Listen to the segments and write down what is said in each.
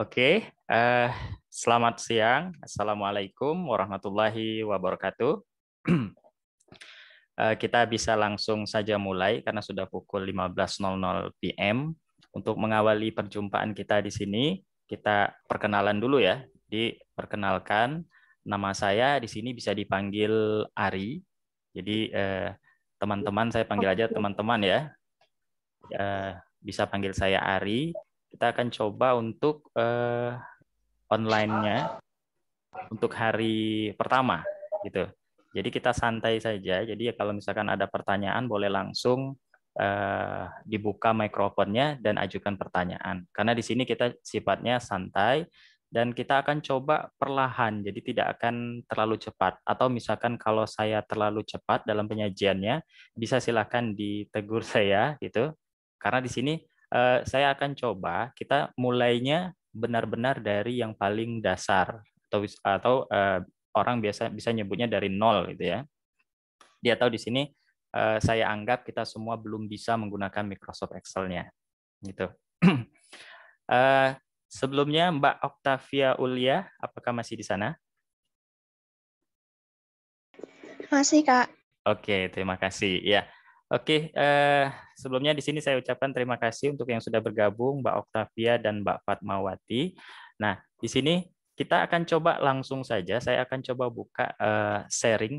Oke, okay, uh, eh, selamat siang. Assalamualaikum warahmatullahi wabarakatuh. uh, kita bisa langsung saja mulai karena sudah pukul 15.00 PM. Untuk mengawali perjumpaan kita di sini, kita perkenalan dulu ya. Diperkenalkan, nama saya di sini bisa dipanggil Ari. Jadi eh, teman-teman uh, saya panggil aja teman-teman ya. Uh, bisa panggil saya Ari kita akan coba untuk uh, online-nya untuk hari pertama gitu. Jadi kita santai saja. Jadi ya kalau misalkan ada pertanyaan boleh langsung uh, dibuka mikrofonnya dan ajukan pertanyaan. Karena di sini kita sifatnya santai dan kita akan coba perlahan. Jadi tidak akan terlalu cepat atau misalkan kalau saya terlalu cepat dalam penyajiannya bisa silakan ditegur saya gitu. Karena di sini uh, saya akan coba kita mulainya benar-benar dari yang paling dasar atau atau uh, orang biasa bisa nyebutnya dari nol gitu ya. Dia tahu di sini uh, saya anggap kita semua belum bisa menggunakan Microsoft Excel-nya gitu. uh, sebelumnya Mbak Octavia Ulia, apakah masih di sana? Masih, Kak. Oke, terima kasih. Ya, Oke, eh, sebelumnya di sini saya ucapkan terima kasih untuk yang sudah bergabung, Mbak Oktavia dan Mbak Fatmawati. Nah, di sini kita akan coba langsung saja, saya akan coba buka eh, sharing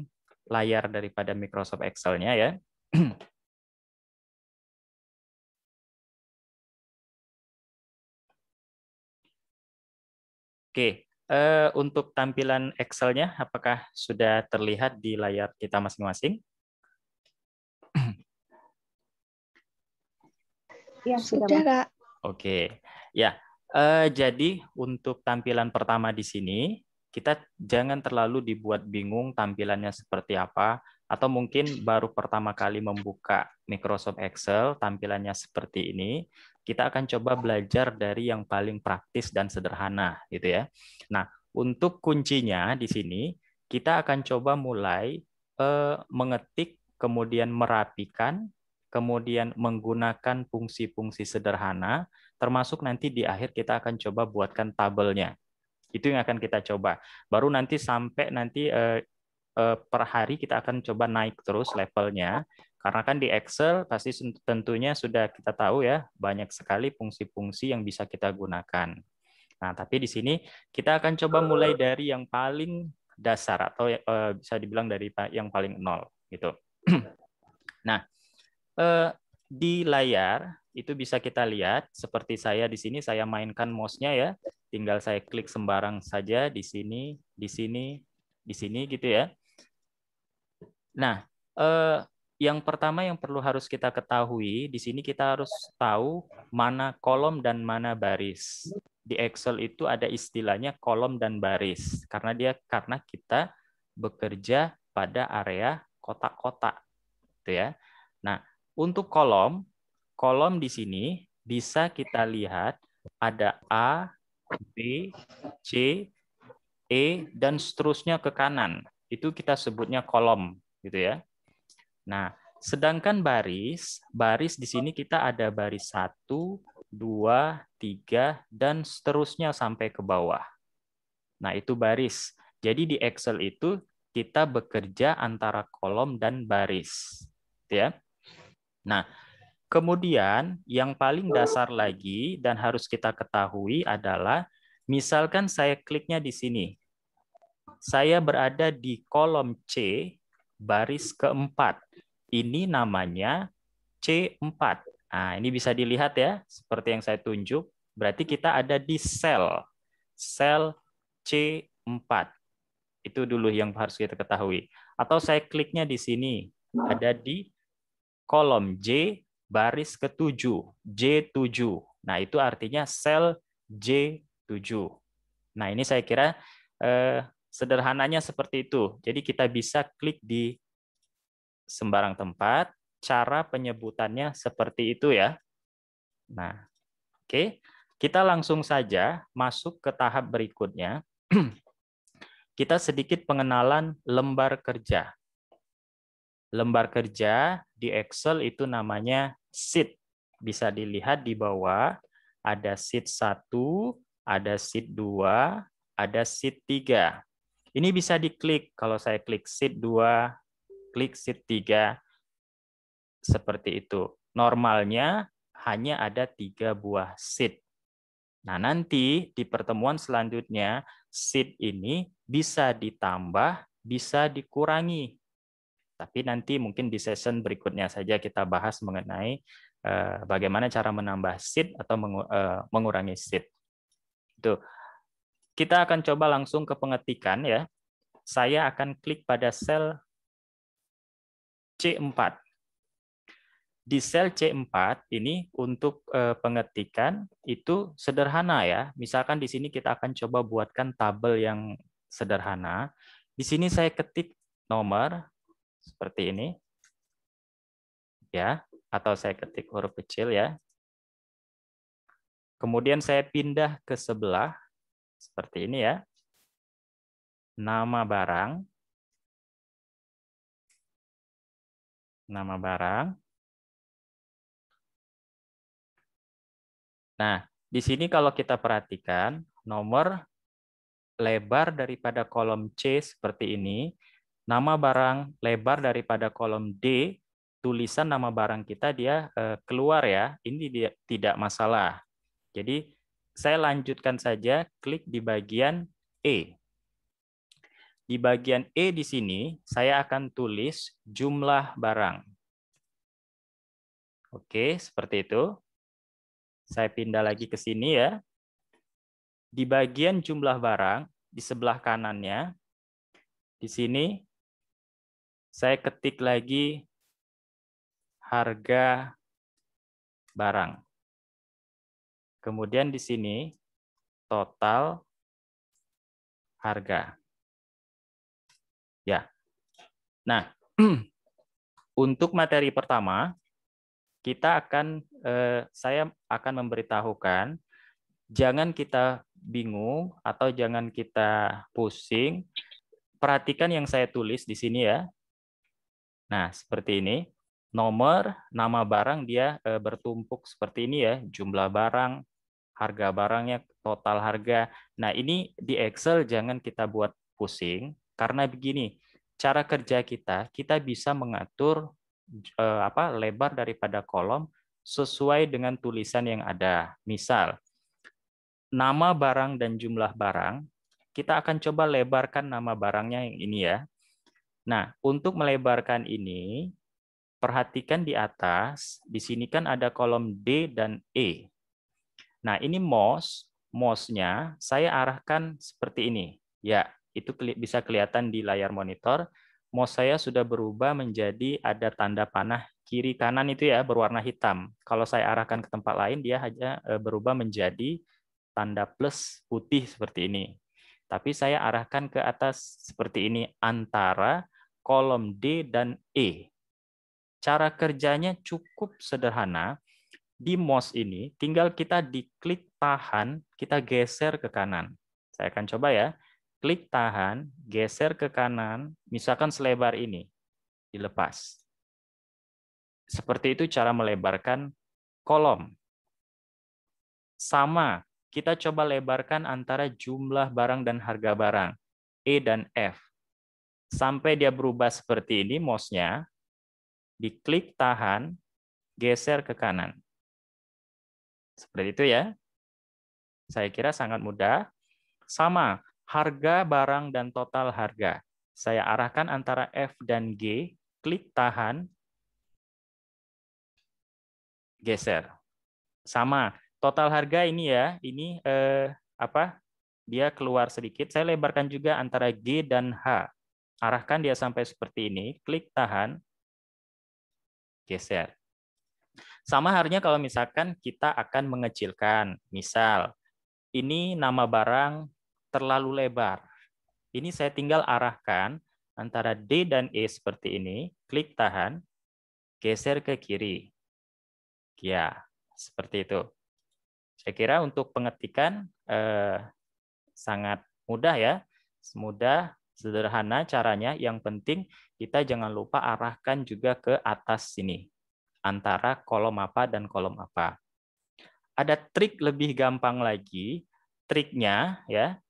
layar daripada Microsoft Excel-nya ya. Oke, eh, untuk tampilan Excel-nya, apakah sudah terlihat di layar kita masing-masing? Ya, sudah. Kak. Oke. Ya, uh, jadi untuk tampilan pertama di sini, kita jangan terlalu dibuat bingung tampilannya seperti apa atau mungkin baru pertama kali membuka Microsoft Excel tampilannya seperti ini, kita akan coba belajar dari yang paling praktis dan sederhana gitu ya. Nah, untuk kuncinya di sini kita akan coba mulai uh, mengetik kemudian merapikan kemudian menggunakan fungsi-fungsi sederhana, termasuk nanti di akhir kita akan coba buatkan tabelnya. Itu yang akan kita coba. Baru nanti sampai nanti eh, eh, per hari kita akan coba naik terus levelnya. Karena kan di Excel pasti tentunya sudah kita tahu ya, banyak sekali fungsi-fungsi yang bisa kita gunakan. Nah, tapi di sini kita akan coba mulai dari yang paling dasar atau eh, bisa dibilang dari yang paling nol gitu. nah, eh, di layar itu bisa kita lihat seperti saya di sini saya mainkan mouse-nya ya. Tinggal saya klik sembarang saja di sini, di sini, di sini gitu ya. Nah, eh, yang pertama yang perlu harus kita ketahui di sini kita harus tahu mana kolom dan mana baris. Di Excel itu ada istilahnya kolom dan baris karena dia karena kita bekerja pada area kotak-kotak gitu ya. Nah, untuk kolom, kolom di sini bisa kita lihat ada A, B, C, E, dan seterusnya ke kanan. Itu kita sebutnya kolom, gitu ya. Nah, sedangkan baris, baris di sini kita ada baris satu, dua, tiga dan seterusnya sampai ke bawah. Nah, itu baris. Jadi di Excel itu kita bekerja antara kolom dan baris. Gitu ya. Nah, kemudian yang paling dasar lagi dan harus kita ketahui adalah misalkan saya kliknya di sini. Saya berada di kolom C baris keempat. Ini namanya C4. Nah, ini bisa dilihat ya, seperti yang saya tunjuk. Berarti kita ada di sel. Sel C4. Itu dulu yang harus kita ketahui. Atau saya kliknya di sini, ada di kolom J baris ke-7, J7. Nah, itu artinya sel J7. Nah, ini saya kira eh, sederhananya seperti itu. Jadi kita bisa klik di sembarang tempat, cara penyebutannya seperti itu ya. Nah, oke. Okay. Kita langsung saja masuk ke tahap berikutnya. kita sedikit pengenalan lembar kerja lembar kerja di Excel itu namanya sheet. Bisa dilihat di bawah, ada sheet 1, ada sheet 2, ada sheet 3. Ini bisa diklik. Kalau saya klik sheet 2, klik sheet 3, seperti itu. Normalnya hanya ada tiga buah sheet. Nah, nanti di pertemuan selanjutnya, sheet ini bisa ditambah, bisa dikurangi tapi nanti mungkin di session berikutnya saja kita bahas mengenai eh, bagaimana cara menambah seat atau eh, mengurangi seat. Itu. Kita akan coba langsung ke pengetikan ya. Saya akan klik pada sel C4. Di sel C4 ini untuk eh, pengetikan itu sederhana ya. Misalkan di sini kita akan coba buatkan tabel yang sederhana. Di sini saya ketik nomor seperti ini. Ya, atau saya ketik huruf kecil ya. Kemudian saya pindah ke sebelah seperti ini ya. Nama barang. Nama barang. Nah, di sini kalau kita perhatikan nomor lebar daripada kolom C seperti ini nama barang, lebar daripada kolom D, tulisan nama barang kita dia eh, keluar ya. Ini dia, tidak masalah. Jadi saya lanjutkan saja, klik di bagian E. Di bagian E di sini, saya akan tulis jumlah barang. Oke, seperti itu. Saya pindah lagi ke sini ya. Di bagian jumlah barang, di sebelah kanannya, di sini saya ketik lagi harga barang. Kemudian di sini total harga. Ya. Nah, untuk materi pertama kita akan eh, saya akan memberitahukan jangan kita bingung atau jangan kita pusing. Perhatikan yang saya tulis di sini ya. Nah, seperti ini. Nomor, nama barang dia e, bertumpuk seperti ini ya. Jumlah barang, harga barangnya, total harga. Nah, ini di Excel jangan kita buat pusing. Karena begini, cara kerja kita, kita bisa mengatur e, apa lebar daripada kolom sesuai dengan tulisan yang ada. Misal, nama barang dan jumlah barang, kita akan coba lebarkan nama barangnya yang ini ya. Nah, untuk melebarkan ini, perhatikan di atas, di sini kan ada kolom D dan E. Nah, ini mouse MOS-nya saya arahkan seperti ini. Ya, itu bisa kelihatan di layar monitor. Mouse saya sudah berubah menjadi ada tanda panah kiri kanan itu ya berwarna hitam. Kalau saya arahkan ke tempat lain dia hanya e, berubah menjadi tanda plus putih seperti ini. Tapi saya arahkan ke atas seperti ini antara kolom D dan E. Cara kerjanya cukup sederhana. Di mouse ini tinggal kita diklik tahan, kita geser ke kanan. Saya akan coba ya. Klik tahan, geser ke kanan, misalkan selebar ini. Dilepas. Seperti itu cara melebarkan kolom. Sama kita coba lebarkan antara jumlah barang dan harga barang, E dan F. Sampai dia berubah seperti ini mouse-nya, diklik tahan, geser ke kanan. Seperti itu ya. Saya kira sangat mudah. Sama, harga barang dan total harga. Saya arahkan antara F dan G, klik tahan, geser. Sama, total harga ini ya, ini eh, apa? Dia keluar sedikit. Saya lebarkan juga antara G dan H. Arahkan dia sampai seperti ini, klik tahan, geser. Sama harinya kalau misalkan kita akan mengecilkan. Misal, ini nama barang terlalu lebar. Ini saya tinggal arahkan antara D dan E seperti ini, klik tahan, geser ke kiri. Ya, seperti itu. Saya kira untuk pengetikan eh, sangat mudah ya, semudah sederhana caranya. Yang penting kita jangan lupa arahkan juga ke atas sini antara kolom apa dan kolom apa. Ada trik lebih gampang lagi. Triknya ya,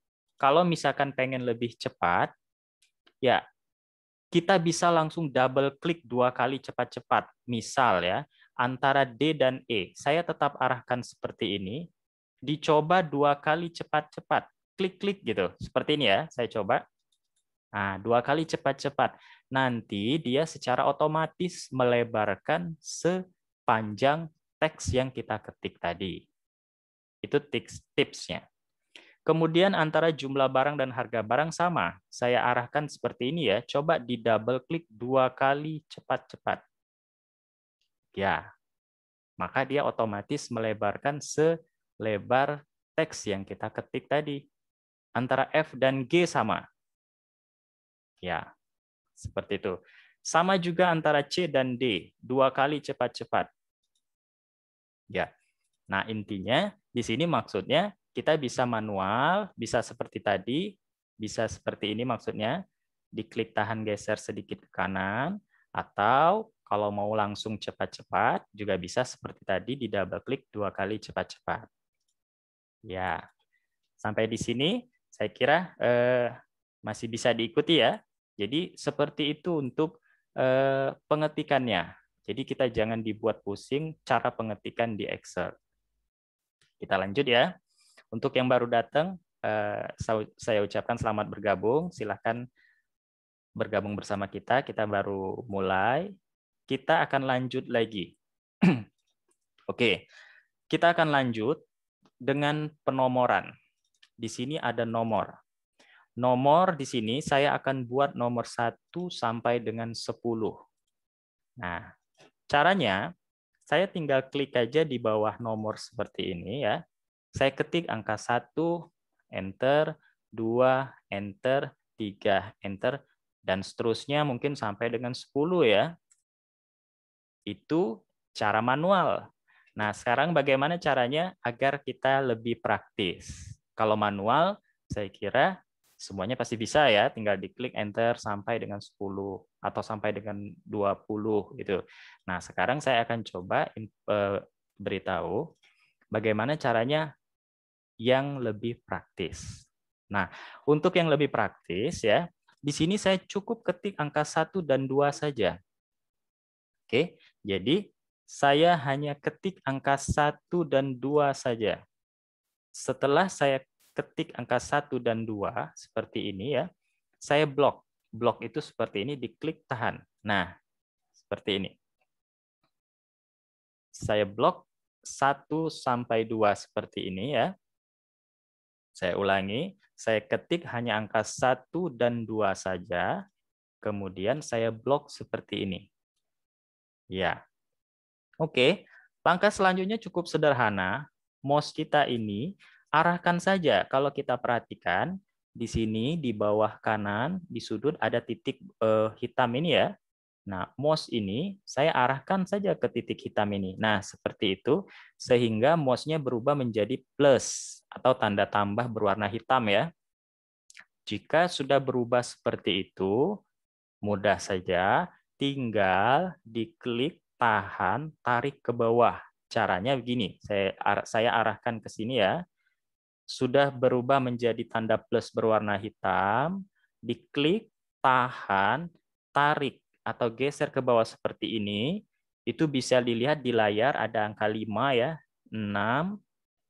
kalau misalkan pengen lebih cepat, ya kita bisa langsung double klik dua kali cepat-cepat. Misal ya, antara D dan E. Saya tetap arahkan seperti ini. Dicoba dua kali cepat-cepat. Klik-klik gitu. Seperti ini ya, saya coba. Nah, dua kali cepat-cepat. Nanti dia secara otomatis melebarkan sepanjang teks yang kita ketik tadi. Itu tips tipsnya. Kemudian antara jumlah barang dan harga barang sama. Saya arahkan seperti ini ya. Coba di double klik dua kali cepat-cepat ya maka dia otomatis melebarkan selebar teks yang kita ketik tadi antara F dan G sama ya seperti itu sama juga antara C dan D dua kali cepat-cepat ya nah intinya di sini maksudnya kita bisa manual bisa seperti tadi bisa seperti ini maksudnya diklik tahan geser sedikit ke kanan atau kalau mau langsung cepat-cepat juga bisa seperti tadi di double klik dua kali cepat-cepat. Ya, sampai di sini saya kira eh, masih bisa diikuti ya. Jadi seperti itu untuk eh, pengetikannya. Jadi kita jangan dibuat pusing cara pengetikan di Excel. Kita lanjut ya. Untuk yang baru datang, eh, saya ucapkan selamat bergabung. Silahkan bergabung bersama kita. Kita baru mulai kita akan lanjut lagi. Oke, okay. kita akan lanjut dengan penomoran. Di sini ada nomor. Nomor di sini saya akan buat nomor 1 sampai dengan 10. Nah, caranya saya tinggal klik aja di bawah nomor seperti ini ya. Saya ketik angka 1, enter, 2, enter, 3, enter, dan seterusnya mungkin sampai dengan 10 ya itu cara manual. Nah, sekarang bagaimana caranya agar kita lebih praktis? Kalau manual, saya kira semuanya pasti bisa ya, tinggal diklik enter sampai dengan 10 atau sampai dengan 20 gitu. Nah, sekarang saya akan coba eh, beritahu bagaimana caranya yang lebih praktis. Nah, untuk yang lebih praktis ya, di sini saya cukup ketik angka 1 dan 2 saja. Oke. Jadi saya hanya ketik angka 1 dan 2 saja. Setelah saya ketik angka 1 dan 2 seperti ini ya, saya blok. Blok itu seperti ini diklik tahan. Nah, seperti ini. Saya blok 1 sampai 2 seperti ini ya. Saya ulangi, saya ketik hanya angka 1 dan 2 saja. Kemudian saya blok seperti ini. Ya. Oke, langkah selanjutnya cukup sederhana. Mos kita ini arahkan saja. Kalau kita perhatikan, di sini di bawah kanan di sudut ada titik eh, hitam ini ya. Nah, mos ini saya arahkan saja ke titik hitam ini. Nah, seperti itu sehingga mouse-nya berubah menjadi plus atau tanda tambah berwarna hitam ya. Jika sudah berubah seperti itu, mudah saja tinggal diklik tahan tarik ke bawah. Caranya begini, saya saya arahkan ke sini ya. Sudah berubah menjadi tanda plus berwarna hitam, diklik tahan tarik atau geser ke bawah seperti ini. Itu bisa dilihat di layar ada angka 5 ya, 6,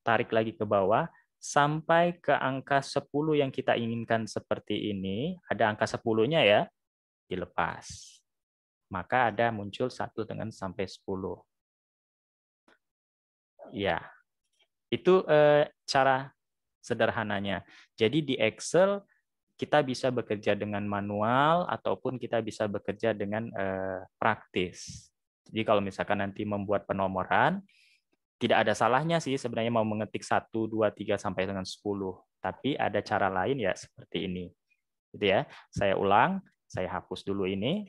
tarik lagi ke bawah sampai ke angka 10 yang kita inginkan seperti ini. Ada angka 10-nya ya, dilepas maka ada muncul 1 dengan sampai 10. Ya, itu eh, cara sederhananya. Jadi di Excel kita bisa bekerja dengan manual ataupun kita bisa bekerja dengan eh, praktis. Jadi kalau misalkan nanti membuat penomoran, tidak ada salahnya sih sebenarnya mau mengetik satu dua tiga sampai dengan sepuluh. Tapi ada cara lain ya seperti ini. Gitu ya. Saya ulang, saya hapus dulu ini.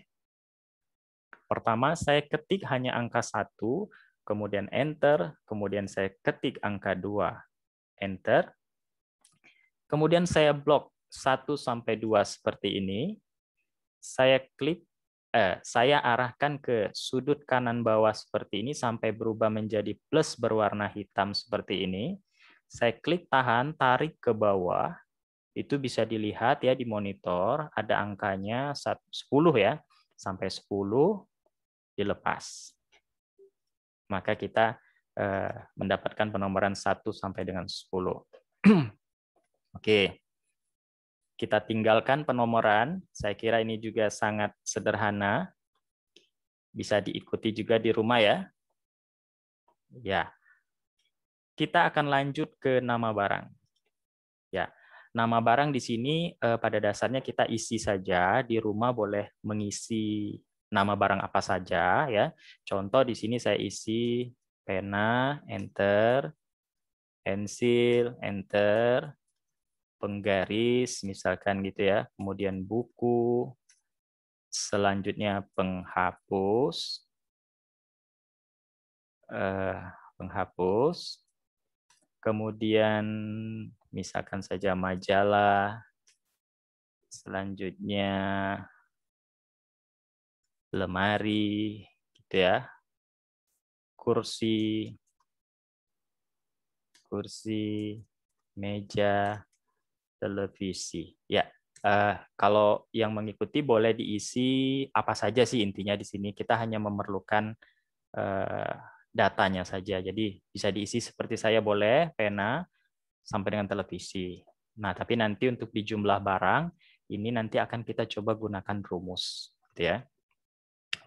Pertama, saya ketik hanya angka 1, kemudian Enter, kemudian saya ketik angka 2, Enter. Kemudian saya blok 1 sampai 2 seperti ini. Saya klik eh, saya arahkan ke sudut kanan bawah seperti ini sampai berubah menjadi plus berwarna hitam seperti ini. Saya klik tahan, tarik ke bawah. Itu bisa dilihat ya di monitor, ada angkanya 10 ya, sampai 10, lepas, Maka kita eh, mendapatkan penomoran 1 sampai dengan 10. Oke. Kita tinggalkan penomoran. Saya kira ini juga sangat sederhana. Bisa diikuti juga di rumah ya. Ya. Kita akan lanjut ke nama barang. Ya. Nama barang di sini eh, pada dasarnya kita isi saja. Di rumah boleh mengisi nama barang apa saja ya. Contoh di sini saya isi pena, enter, pensil, enter, penggaris misalkan gitu ya. Kemudian buku, selanjutnya penghapus. Eh, penghapus. Kemudian misalkan saja majalah. Selanjutnya lemari, gitu ya. Kursi, kursi, meja, televisi. Ya, uh, kalau yang mengikuti boleh diisi apa saja sih intinya di sini. Kita hanya memerlukan uh, datanya saja. Jadi bisa diisi seperti saya boleh, pena, sampai dengan televisi. Nah, tapi nanti untuk di jumlah barang, ini nanti akan kita coba gunakan rumus. Gitu ya.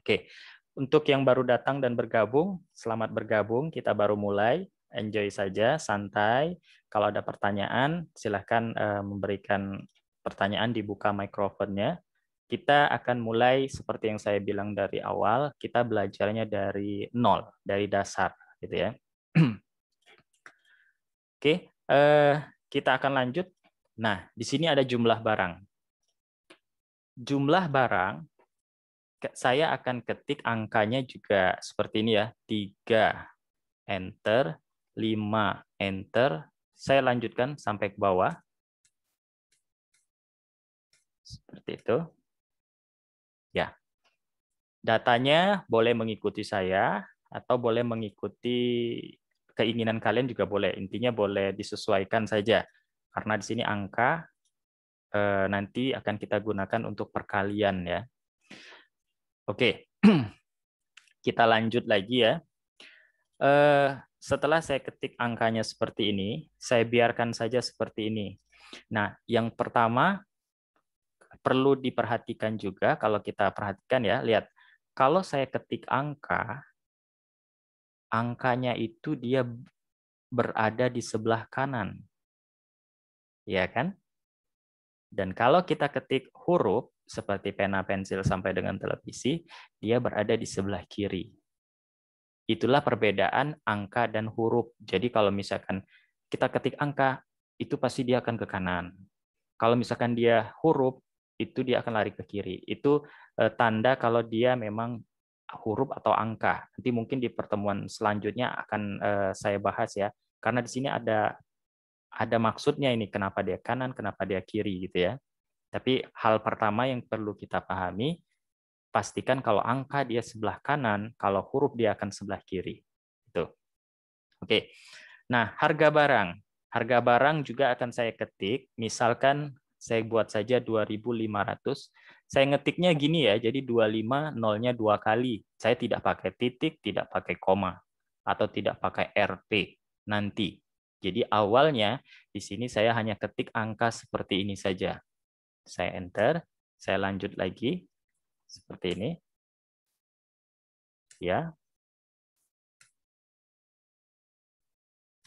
Oke, untuk yang baru datang dan bergabung, selamat bergabung. Kita baru mulai, enjoy saja, santai. Kalau ada pertanyaan, silahkan eh, memberikan pertanyaan dibuka mikrofonnya. Kita akan mulai seperti yang saya bilang dari awal, kita belajarnya dari nol, dari dasar, gitu ya. Oke, uh, kita akan lanjut. Nah, di sini ada jumlah barang. Jumlah barang saya akan ketik angkanya juga seperti ini ya. 3, enter, 5, enter. Saya lanjutkan sampai ke bawah. Seperti itu. Ya. Datanya boleh mengikuti saya atau boleh mengikuti keinginan kalian juga boleh. Intinya boleh disesuaikan saja. Karena di sini angka eh, nanti akan kita gunakan untuk perkalian ya. Oke, kita lanjut lagi ya. Eh, setelah saya ketik angkanya seperti ini, saya biarkan saja seperti ini. Nah, yang pertama perlu diperhatikan juga kalau kita perhatikan ya, lihat. Kalau saya ketik angka, angkanya itu dia berada di sebelah kanan. Ya kan? Dan kalau kita ketik huruf, seperti pena pensil sampai dengan televisi, dia berada di sebelah kiri. Itulah perbedaan angka dan huruf. Jadi kalau misalkan kita ketik angka, itu pasti dia akan ke kanan. Kalau misalkan dia huruf, itu dia akan lari ke kiri. Itu eh, tanda kalau dia memang huruf atau angka. Nanti mungkin di pertemuan selanjutnya akan eh, saya bahas ya. Karena di sini ada ada maksudnya ini kenapa dia kanan, kenapa dia kiri gitu ya. Tapi hal pertama yang perlu kita pahami, pastikan kalau angka dia sebelah kanan, kalau huruf dia akan sebelah kiri. Itu. Oke. Nah, harga barang. Harga barang juga akan saya ketik. Misalkan saya buat saja 2500. Saya ngetiknya gini ya, jadi 25 nolnya dua kali. Saya tidak pakai titik, tidak pakai koma, atau tidak pakai RP nanti. Jadi awalnya di sini saya hanya ketik angka seperti ini saja. Saya enter, saya lanjut lagi seperti ini. Ya.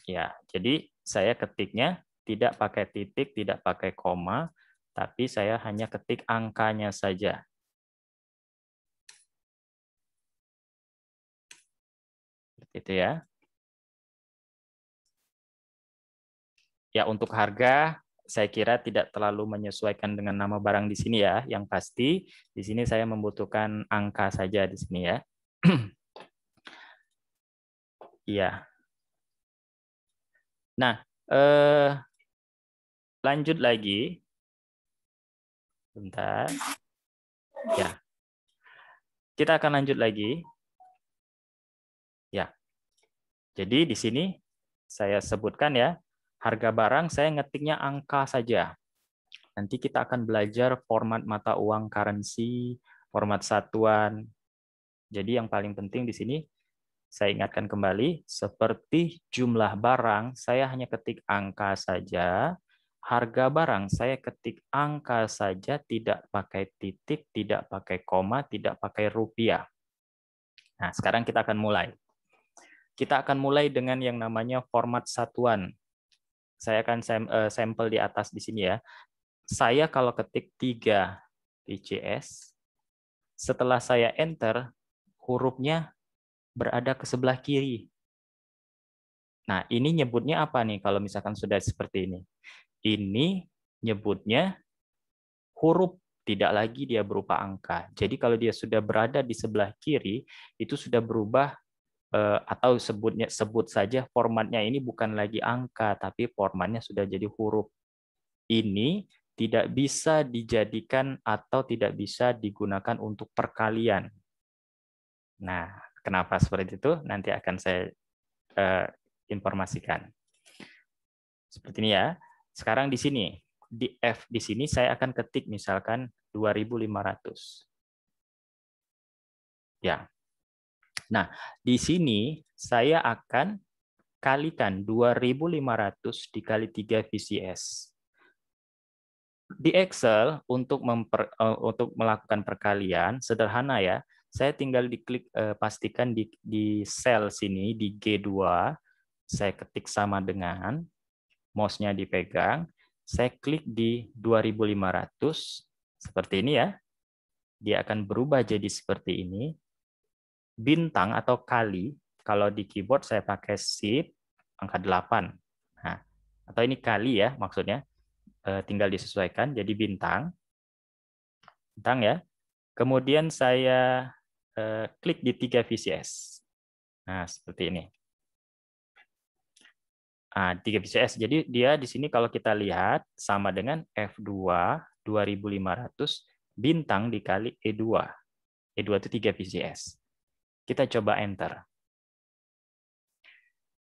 Ya, jadi saya ketiknya tidak pakai titik, tidak pakai koma, tapi saya hanya ketik angkanya saja. Seperti itu ya. Ya, untuk harga saya kira tidak terlalu menyesuaikan dengan nama barang di sini ya. Yang pasti di sini saya membutuhkan angka saja di sini ya. Iya. nah, eh, lanjut lagi. Bentar. Ya. Kita akan lanjut lagi. Ya. Jadi di sini saya sebutkan ya harga barang saya ngetiknya angka saja. Nanti kita akan belajar format mata uang currency, format satuan. Jadi yang paling penting di sini saya ingatkan kembali, seperti jumlah barang, saya hanya ketik angka saja. Harga barang, saya ketik angka saja, tidak pakai titik, tidak pakai koma, tidak pakai rupiah. Nah, sekarang kita akan mulai. Kita akan mulai dengan yang namanya format satuan saya akan sem uh, eh, sampel di atas di sini ya. Saya kalau ketik 3 TCS, setelah saya enter, hurufnya berada ke sebelah kiri. Nah, ini nyebutnya apa nih kalau misalkan sudah seperti ini? Ini nyebutnya huruf, tidak lagi dia berupa angka. Jadi kalau dia sudah berada di sebelah kiri, itu sudah berubah Eh, atau sebutnya sebut saja formatnya ini bukan lagi angka tapi formatnya sudah jadi huruf. Ini tidak bisa dijadikan atau tidak bisa digunakan untuk perkalian. Nah, kenapa seperti itu? Nanti akan saya eh, informasikan. Seperti ini ya. Sekarang di sini di F di sini saya akan ketik misalkan 2500. Ya, Nah, di sini saya akan kalikan 2500 dikali 3 VCS. Di Excel untuk memper, eh, untuk melakukan perkalian sederhana ya. Saya tinggal diklik uh, pastikan di di sel sini di G2 saya ketik sama dengan mouse-nya dipegang, saya klik di 2500 seperti ini ya. Dia akan berubah jadi seperti ini bintang atau kali, kalau di keyboard saya pakai shift angka 8. Nah, atau ini kali ya maksudnya, eh, tinggal disesuaikan jadi bintang. Bintang ya. Kemudian saya eh, klik di tiga VCS. Nah, seperti ini. Nah, tiga VCS. Jadi dia di sini kalau kita lihat sama dengan F2 2500 bintang dikali E2. E2 itu tiga VCS. Kita coba enter.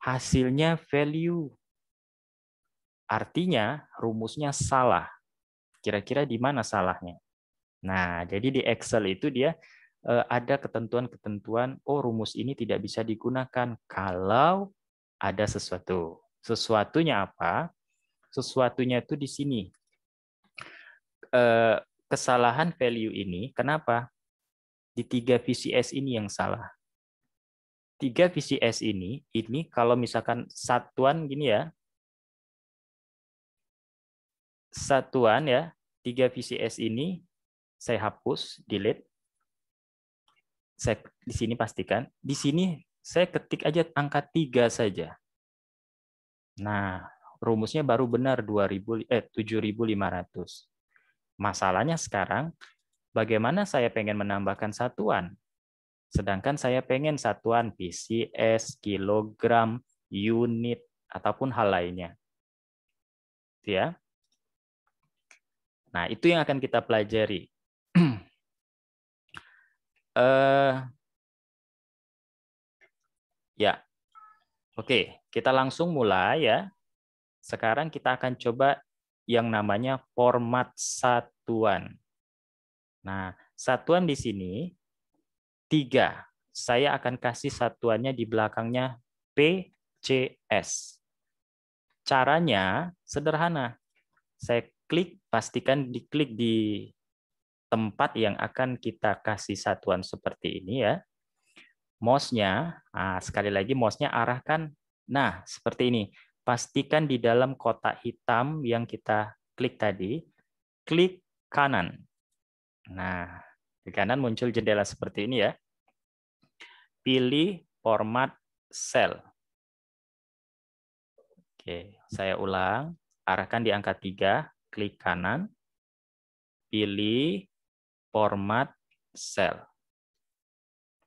Hasilnya value. Artinya rumusnya salah. Kira-kira di mana salahnya? Nah, jadi di Excel itu dia eh, ada ketentuan-ketentuan, oh rumus ini tidak bisa digunakan kalau ada sesuatu. Sesuatunya apa? Sesuatunya itu di sini. Eh, kesalahan value ini, kenapa? di tiga VCS ini yang salah. Tiga VCS ini, ini kalau misalkan satuan gini ya, satuan ya, tiga VCS ini saya hapus, delete. Saya di sini pastikan, di sini saya ketik aja angka tiga saja. Nah, rumusnya baru benar 2000 eh 7500. Masalahnya sekarang bagaimana saya pengen menambahkan satuan? Sedangkan saya pengen satuan PCS, kilogram, unit, ataupun hal lainnya. Gitu ya. Nah, itu yang akan kita pelajari. uh, ya, Oke, kita langsung mulai ya. Sekarang kita akan coba yang namanya format satuan. Nah, satuan di sini tiga. Saya akan kasih satuannya di belakangnya PCS. Caranya sederhana. Saya klik, pastikan diklik di tempat yang akan kita kasih satuan seperti ini ya. Mouse-nya, nah, sekali lagi mouse-nya arahkan. Nah, seperti ini. Pastikan di dalam kotak hitam yang kita klik tadi, klik kanan. Nah, di kanan muncul jendela seperti ini ya. Pilih format sel. Oke, saya ulang. Arahkan di angka 3, klik kanan. Pilih format sel.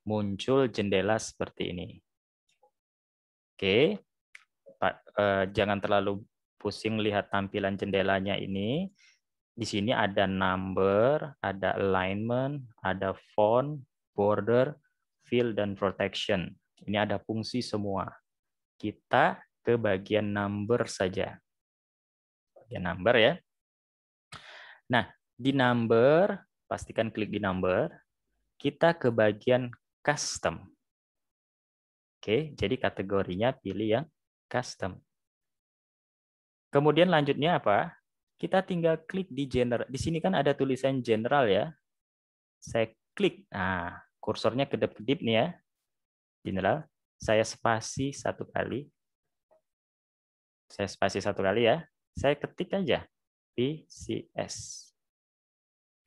Muncul jendela seperti ini. Oke, Pak, eh, jangan terlalu pusing lihat tampilan jendelanya ini di sini ada number, ada alignment, ada font, border, fill, dan protection. Ini ada fungsi semua. Kita ke bagian number saja. Bagian number ya. Nah, di number, pastikan klik di number. Kita ke bagian custom. Oke, jadi kategorinya pilih yang custom. Kemudian lanjutnya apa? kita tinggal klik di general. Di sini kan ada tulisan general ya. Saya klik. Nah, kursornya kedip kedip nih ya. General. Saya spasi satu kali. Saya spasi satu kali ya. Saya ketik aja. PCS.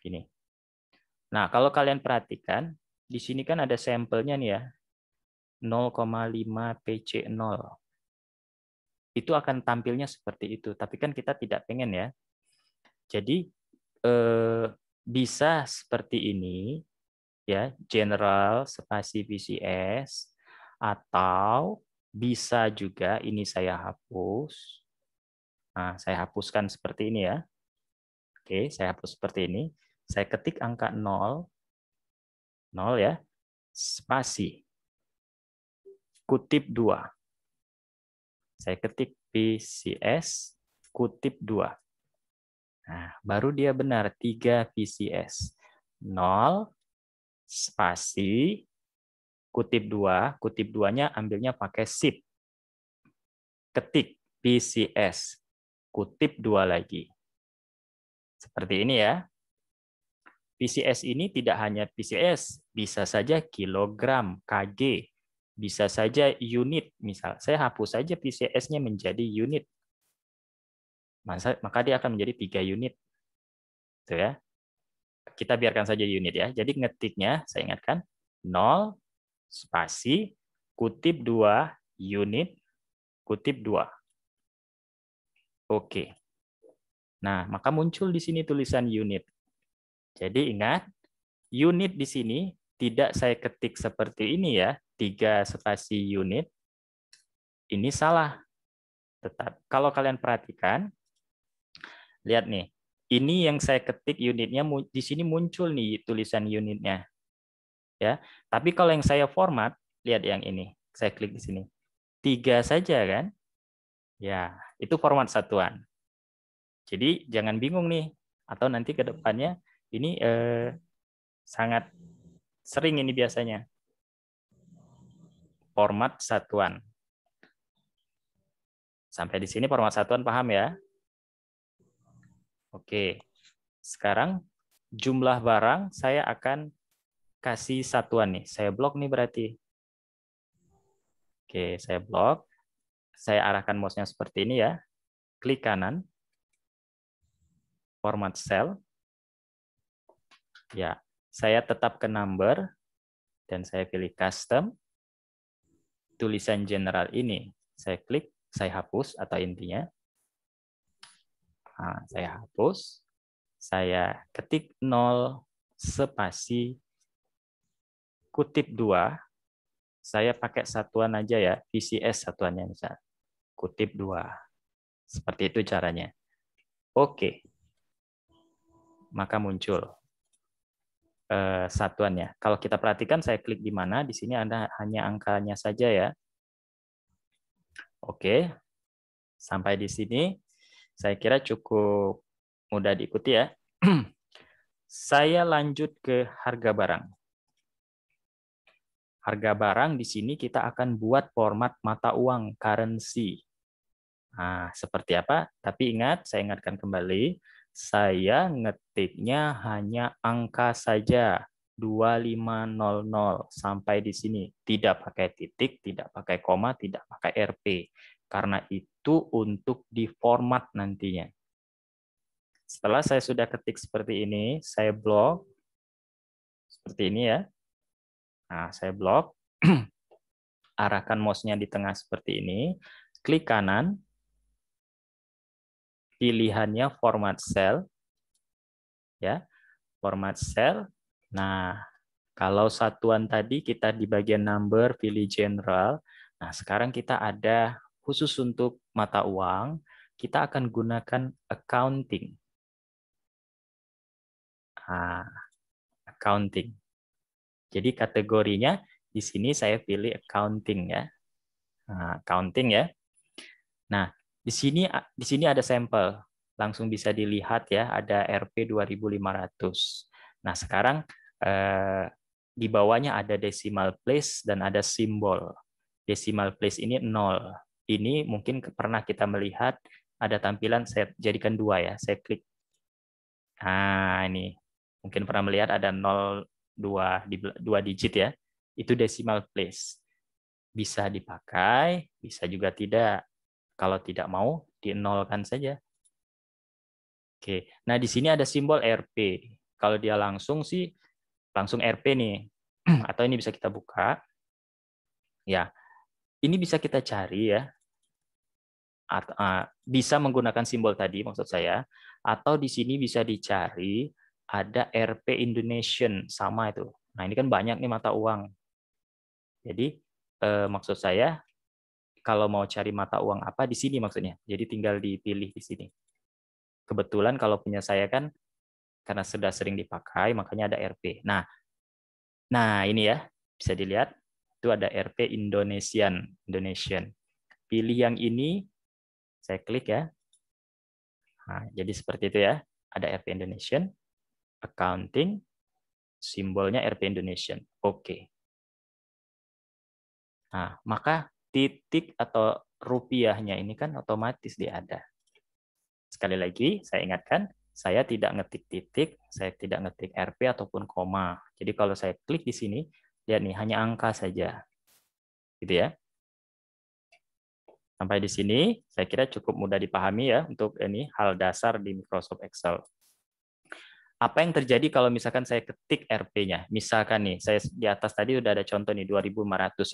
Gini. Nah, kalau kalian perhatikan, di sini kan ada sampelnya nih ya. 0,5 PC0 itu akan tampilnya seperti itu. Tapi kan kita tidak pengen ya. Jadi eh, bisa seperti ini ya, general spasi VCS atau bisa juga ini saya hapus. Nah, saya hapuskan seperti ini ya. Oke, saya hapus seperti ini. Saya ketik angka 0 0 ya. Spasi kutip 2 saya ketik PCS kutip 2. Nah, baru dia benar 3 PCS. 0 spasi kutip 2, kutip 2-nya ambilnya pakai sip. Ketik PCS kutip 2 lagi. Seperti ini ya. PCS ini tidak hanya PCS, bisa saja kilogram, kg, bisa saja unit, misal saya hapus saja PCS-nya menjadi unit. Maka dia akan menjadi tiga unit. Itu ya. Kita biarkan saja unit ya. Jadi ngetiknya, saya ingatkan, 0, spasi, kutip 2, unit, kutip 2. Oke. Nah, maka muncul di sini tulisan unit. Jadi ingat, unit di sini tidak saya ketik seperti ini ya, tiga spasi unit, ini salah. Tetap, kalau kalian perhatikan, lihat nih, ini yang saya ketik unitnya di sini muncul nih tulisan unitnya, ya. Tapi kalau yang saya format, lihat yang ini, saya klik di sini, tiga saja kan? Ya, itu format satuan. Jadi jangan bingung nih, atau nanti ke depannya ini eh, sangat sering ini biasanya format satuan. Sampai di sini format satuan paham ya? Oke. Sekarang jumlah barang saya akan kasih satuan nih. Saya blok nih berarti. Oke, saya blok. Saya arahkan mouse-nya seperti ini ya. Klik kanan. Format cell. Ya, saya tetap ke number dan saya pilih custom tulisan general ini. Saya klik, saya hapus atau intinya. Nah, saya hapus. Saya ketik 0 spasi kutip 2. Saya pakai satuan aja ya, VCS satuannya misal. Kutip 2. Seperti itu caranya. Oke. Maka muncul eh, satuannya. Kalau kita perhatikan, saya klik di mana, di sini ada hanya angkanya saja ya. Oke, sampai di sini saya kira cukup mudah diikuti ya. saya lanjut ke harga barang. Harga barang di sini kita akan buat format mata uang, currency. Nah, seperti apa? Tapi ingat, saya ingatkan kembali, saya ngetiknya hanya angka saja 2500 sampai di sini. Tidak pakai titik, tidak pakai koma, tidak pakai RP. Karena itu untuk di format nantinya. Setelah saya sudah ketik seperti ini, saya blok. Seperti ini ya. Nah, saya blok. Arahkan mouse-nya di tengah seperti ini. Klik kanan, pilihannya format cell ya format cell nah kalau satuan tadi kita di bagian number pilih general nah sekarang kita ada khusus untuk mata uang kita akan gunakan accounting nah, accounting jadi kategorinya di sini saya pilih accounting ya ah, accounting ya nah di sini di sini ada sampel, langsung bisa dilihat ya, ada RP 2500. Nah, sekarang eh, di bawahnya ada decimal place dan ada simbol. Decimal place ini 0. Ini mungkin pernah kita melihat ada tampilan saya jadikan dua ya, saya klik. Nah, ini mungkin pernah melihat ada 0 dua, dua digit ya. Itu decimal place. Bisa dipakai, bisa juga tidak. Kalau tidak mau, di dinolkan saja. Oke, nah di sini ada simbol RP. Kalau dia langsung sih, langsung RP nih. Atau ini bisa kita buka. Ya, ini bisa kita cari ya. At, uh, bisa menggunakan simbol tadi maksud saya. Atau di sini bisa dicari ada RP Indonesian sama itu. Nah ini kan banyak nih mata uang. Jadi eh, maksud saya kalau mau cari mata uang apa di sini maksudnya. Jadi tinggal dipilih di sini. Kebetulan kalau punya saya kan karena sudah sering dipakai makanya ada RP. Nah, nah ini ya bisa dilihat itu ada RP Indonesian, Indonesian. Pilih yang ini, saya klik ya. Nah, jadi seperti itu ya. Ada RP Indonesian, accounting, simbolnya RP Indonesian. Oke. Okay. Nah, maka titik atau rupiahnya ini kan otomatis dia ada. Sekali lagi, saya ingatkan, saya tidak ngetik titik, saya tidak ngetik RP ataupun koma. Jadi kalau saya klik di sini, lihat ya nih, hanya angka saja. Gitu ya. Sampai di sini, saya kira cukup mudah dipahami ya untuk ini hal dasar di Microsoft Excel apa yang terjadi kalau misalkan saya ketik RP-nya? Misalkan nih, saya di atas tadi udah ada contoh nih 2500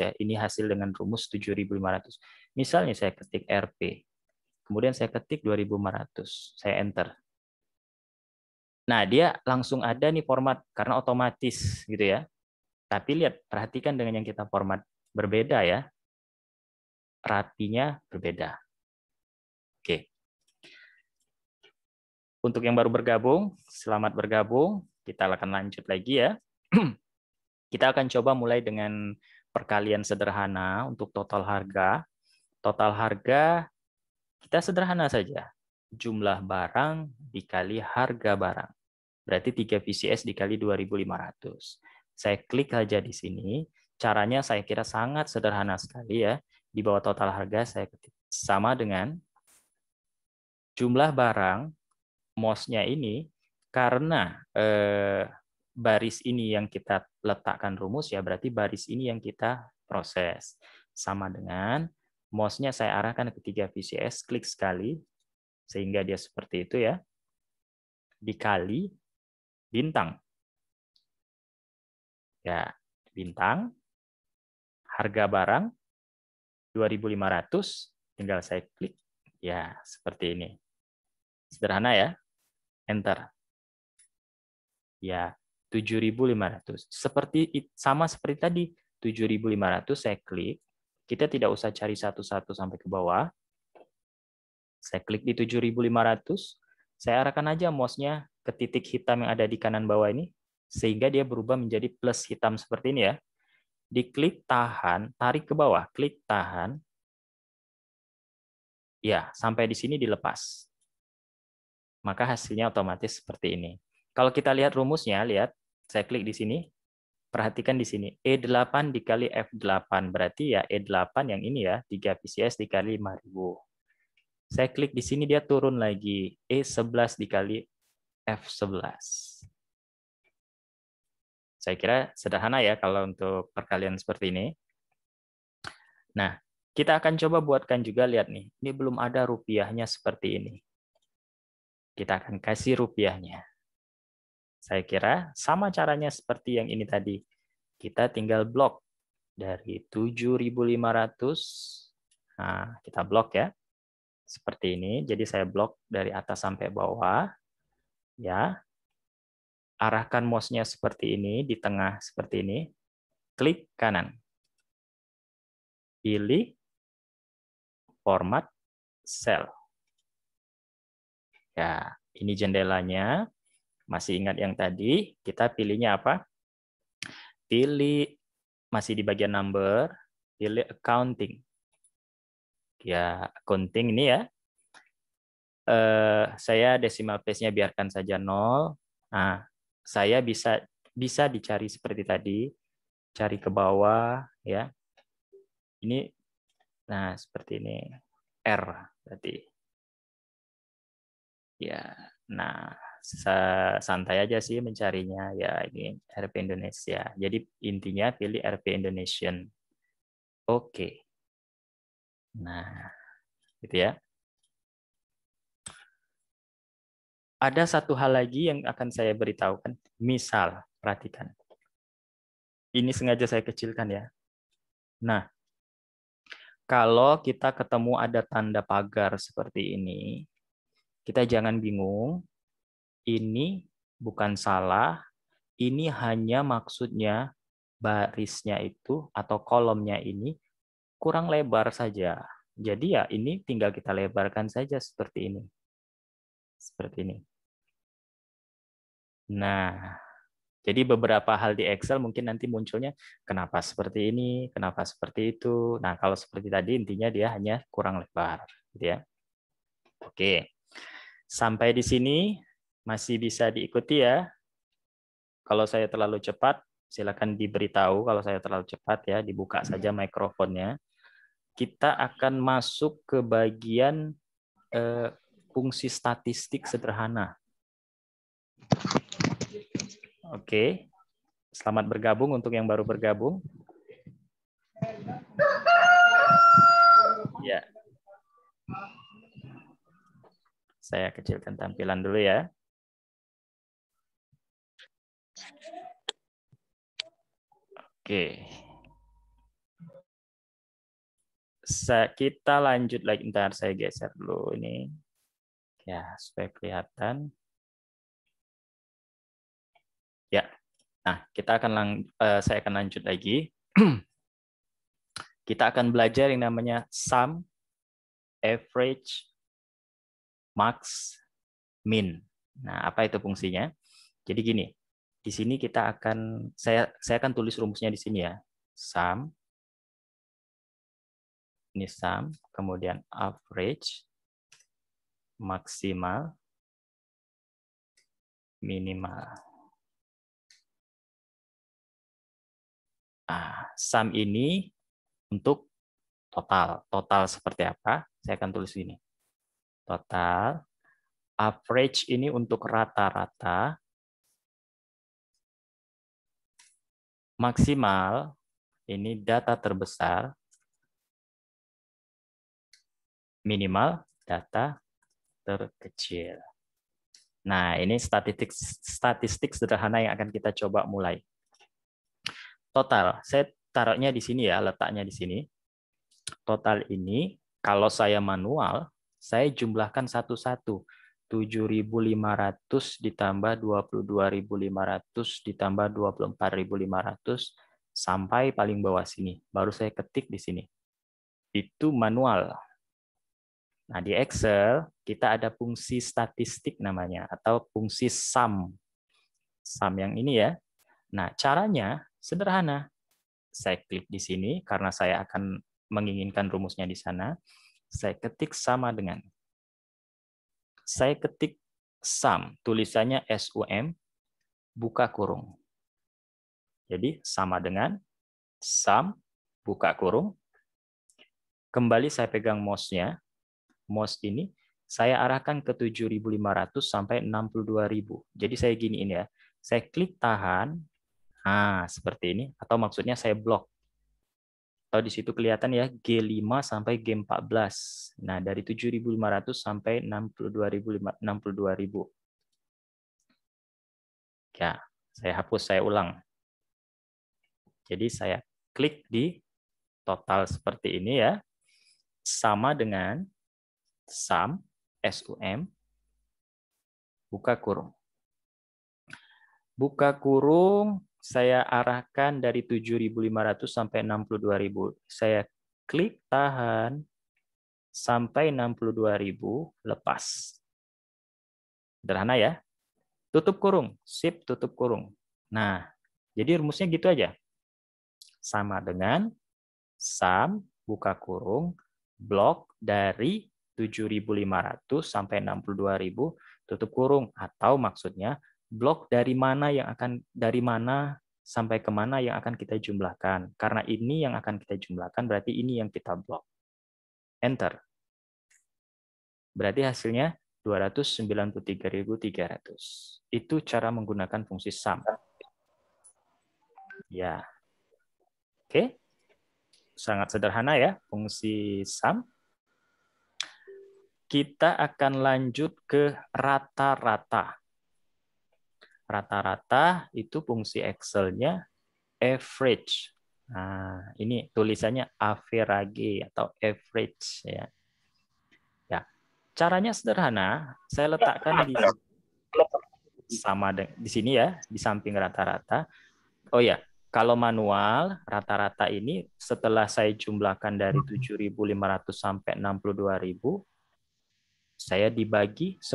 ya. Ini hasil dengan rumus 7500. Misalnya saya ketik RP. Kemudian saya ketik 2500. Saya enter. Nah, dia langsung ada nih format karena otomatis gitu ya. Tapi lihat, perhatikan dengan yang kita format berbeda ya. Rapinya berbeda. Untuk yang baru bergabung, selamat bergabung. Kita akan lanjut lagi ya. Kita akan coba mulai dengan perkalian sederhana untuk total harga. Total harga kita sederhana saja. Jumlah barang dikali harga barang. Berarti 3 VCS dikali 2500. Saya klik saja di sini. Caranya saya kira sangat sederhana sekali ya. Di bawah total harga saya ketik sama dengan jumlah barang MOS-nya ini karena eh, baris ini yang kita letakkan rumus ya berarti baris ini yang kita proses sama dengan mouse-nya saya arahkan ke 3 VCS klik sekali sehingga dia seperti itu ya dikali bintang ya bintang harga barang 2500 tinggal saya klik ya seperti ini sederhana ya enter. Ya, 7.500. Seperti sama seperti tadi, 7.500 saya klik. Kita tidak usah cari satu-satu sampai ke bawah. Saya klik di 7.500, saya arahkan aja mouse-nya ke titik hitam yang ada di kanan bawah ini sehingga dia berubah menjadi plus hitam seperti ini ya. Diklik tahan, tarik ke bawah, klik tahan. Ya, sampai di sini dilepas maka hasilnya otomatis seperti ini. Kalau kita lihat rumusnya, lihat, saya klik di sini, perhatikan di sini, E8 dikali F8, berarti ya E8 yang ini ya, 3 PCS dikali 5000. Saya klik di sini, dia turun lagi, E11 dikali F11. Saya kira sederhana ya kalau untuk perkalian seperti ini. Nah, kita akan coba buatkan juga, lihat nih, ini belum ada rupiahnya seperti ini. Kita akan kasih rupiahnya. Saya kira sama caranya seperti yang ini tadi. Kita tinggal blok dari 7.500. Nah, kita blok ya. Seperti ini. Jadi saya blok dari atas sampai bawah. Ya. Arahkan mouse-nya seperti ini, di tengah seperti ini. Klik kanan. Pilih format sel. Ya, ini jendelanya. Masih ingat yang tadi, kita pilihnya apa? Pilih masih di bagian number, pilih accounting. Ya, accounting ini ya. Eh, saya decimal place-nya biarkan saja nol. Nah, saya bisa bisa dicari seperti tadi, cari ke bawah ya. Ini nah seperti ini R berarti ya nah santai aja sih mencarinya ya ini RP Indonesia jadi intinya pilih RP Indonesian oke okay. nah gitu ya ada satu hal lagi yang akan saya beritahukan misal perhatikan ini sengaja saya kecilkan ya nah kalau kita ketemu ada tanda pagar seperti ini kita jangan bingung, ini bukan salah, ini hanya maksudnya barisnya itu atau kolomnya ini kurang lebar saja. Jadi ya ini tinggal kita lebarkan saja seperti ini. Seperti ini. Nah, jadi beberapa hal di Excel mungkin nanti munculnya kenapa seperti ini, kenapa seperti itu. Nah, kalau seperti tadi intinya dia hanya kurang lebar, gitu ya. Oke. Sampai di sini masih bisa diikuti ya. Kalau saya terlalu cepat, silakan diberitahu kalau saya terlalu cepat ya, dibuka saja mikrofonnya. Kita akan masuk ke bagian eh, fungsi statistik sederhana. Oke. Selamat bergabung untuk yang baru bergabung. Ya. Saya kecilkan tampilan dulu ya. Oke. Sa kita lanjut lagi. Ntar saya geser dulu ini. Ya, supaya kelihatan. Ya. Nah, kita akan lang uh, saya akan lanjut lagi. kita akan belajar yang namanya sum, average, max, min. Nah, apa itu fungsinya? Jadi gini, di sini kita akan saya saya akan tulis rumusnya di sini ya. Sum ini sum, kemudian average, maksimal, minimal. Ah, sum ini untuk total. Total seperti apa? Saya akan tulis ini total. Average ini untuk rata-rata. Maksimal ini data terbesar. Minimal data terkecil. Nah, ini statistik statistik sederhana yang akan kita coba mulai. Total, saya taruhnya di sini ya, letaknya di sini. Total ini kalau saya manual saya jumlahkan satu-satu. 7.500 ditambah 22.500 ditambah 24.500 sampai paling bawah sini. Baru saya ketik di sini. Itu manual. Nah, di Excel kita ada fungsi statistik namanya atau fungsi sum. Sum yang ini ya. Nah, caranya sederhana. Saya klik di sini karena saya akan menginginkan rumusnya di sana. Saya ketik sama dengan. Saya ketik sum, tulisannya S M buka kurung. Jadi sama dengan sum, buka kurung. Kembali saya pegang mouse-nya. Mouse ini saya arahkan ke 7.500 sampai 62.000. Jadi saya gini ini ya. Saya klik tahan, nah seperti ini. Atau maksudnya saya blok. Atau di situ kelihatan ya G5 sampai G14. Nah, dari 7.500 sampai 62.000. 62.000. Ya, saya hapus, saya ulang. Jadi saya klik di total seperti ini ya. Sama dengan sum, SUM, buka kurung. Buka kurung saya arahkan dari 7.500 sampai 62.000. Saya klik tahan sampai 62.000, lepas. Sederhana ya. Tutup kurung, sip tutup kurung. Nah, jadi rumusnya gitu aja. Sama dengan sum buka kurung blok dari 7.500 sampai 62.000 tutup kurung atau maksudnya blok dari mana yang akan dari mana sampai kemana yang akan kita jumlahkan. Karena ini yang akan kita jumlahkan, berarti ini yang kita blok. Enter. Berarti hasilnya 293.300. Itu cara menggunakan fungsi sum. Ya. Oke. Sangat sederhana ya, fungsi sum. Kita akan lanjut ke rata-rata. Rata-rata itu fungsi Excel-nya average. Nah, ini tulisannya average atau average ya. Ya. Caranya sederhana, saya letakkan di sama di sini ya, di samping rata-rata. Oh ya, kalau manual rata-rata ini setelah saya jumlahkan dari 7.500 hmm. sampai 62.000 saya dibagi 10.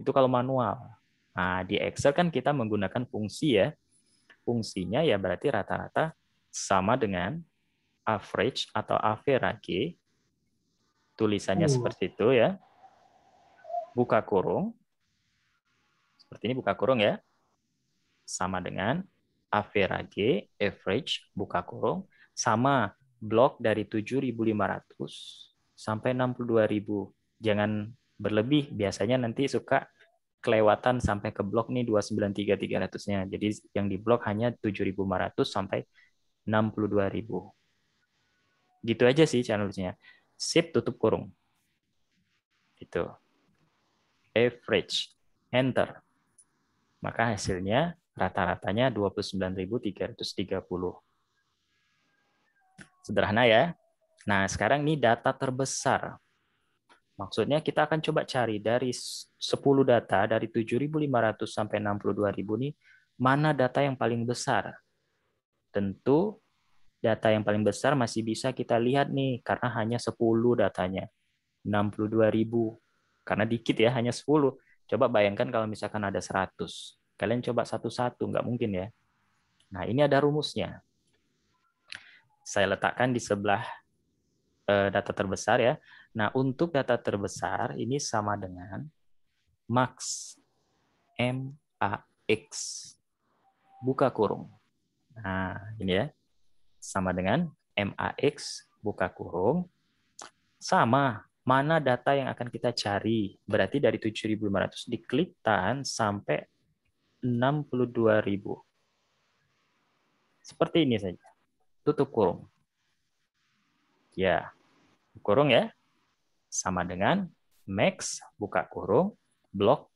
Itu kalau manual. Nah, di Excel kan kita menggunakan fungsi ya. Fungsinya ya berarti rata-rata sama dengan average atau average. Tulisannya uh. seperti itu ya. Buka kurung. Seperti ini buka kurung ya. Sama dengan average, average, buka kurung, sama blok dari 7.500 sampai 62.000. Jangan berlebih, biasanya nanti suka kelewatan sampai ke blok nih 293.300-nya. Jadi yang di blok hanya 7.500 sampai 62.000. Gitu aja sih channelnya. Sip tutup kurung. Itu. Average. Enter. Maka hasilnya rata-ratanya 29.330. Sederhana ya. Nah, sekarang ini data terbesar Maksudnya kita akan coba cari dari 10 data dari 7.500 sampai 62.000 ini mana data yang paling besar. Tentu data yang paling besar masih bisa kita lihat nih karena hanya 10 datanya. 62.000 karena dikit ya hanya 10. Coba bayangkan kalau misalkan ada 100. Kalian coba satu-satu nggak mungkin ya. Nah, ini ada rumusnya. Saya letakkan di sebelah Eh, data terbesar ya. Nah, untuk data terbesar ini sama dengan max M A X buka kurung. Nah, ini ya. Sama dengan M A X buka kurung sama mana data yang akan kita cari. Berarti dari 7500 diklik tahan sampai 62000. Seperti ini saja. Tutup kurung. Ya kurung ya, sama dengan max buka kurung, blok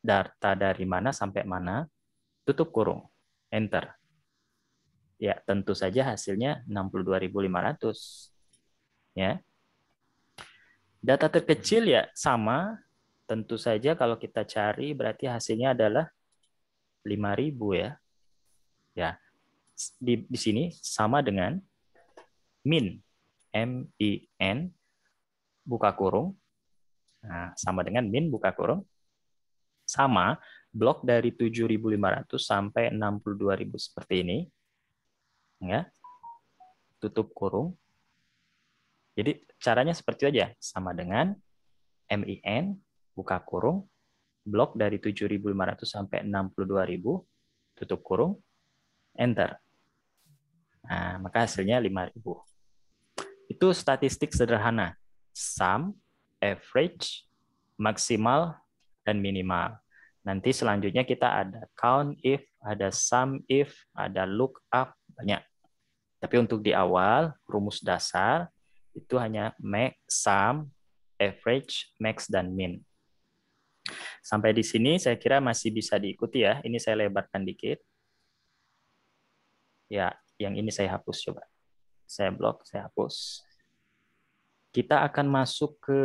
data dari mana sampai mana, tutup kurung, enter. Ya, tentu saja hasilnya 62.500. Ya. Data terkecil ya sama, tentu saja kalau kita cari berarti hasilnya adalah 5.000 ya. Ya. Di, di sini sama dengan min min buka kurung nah, sama dengan min buka kurung sama blok dari 7.500 sampai 62.000 seperti ini ya tutup kurung jadi caranya seperti itu aja sama dengan min buka kurung blok dari 7.500 sampai 62.000 tutup kurung enter Nah, maka hasilnya 5000. Itu statistik sederhana. Sum, average, maksimal, dan minimal. Nanti selanjutnya kita ada count if, ada sum if, ada look up, banyak. Tapi untuk di awal, rumus dasar itu hanya max, sum, average, max, dan min. Sampai di sini saya kira masih bisa diikuti ya. Ini saya lebarkan dikit. Ya, yang ini saya hapus coba saya blok, saya hapus. Kita akan masuk ke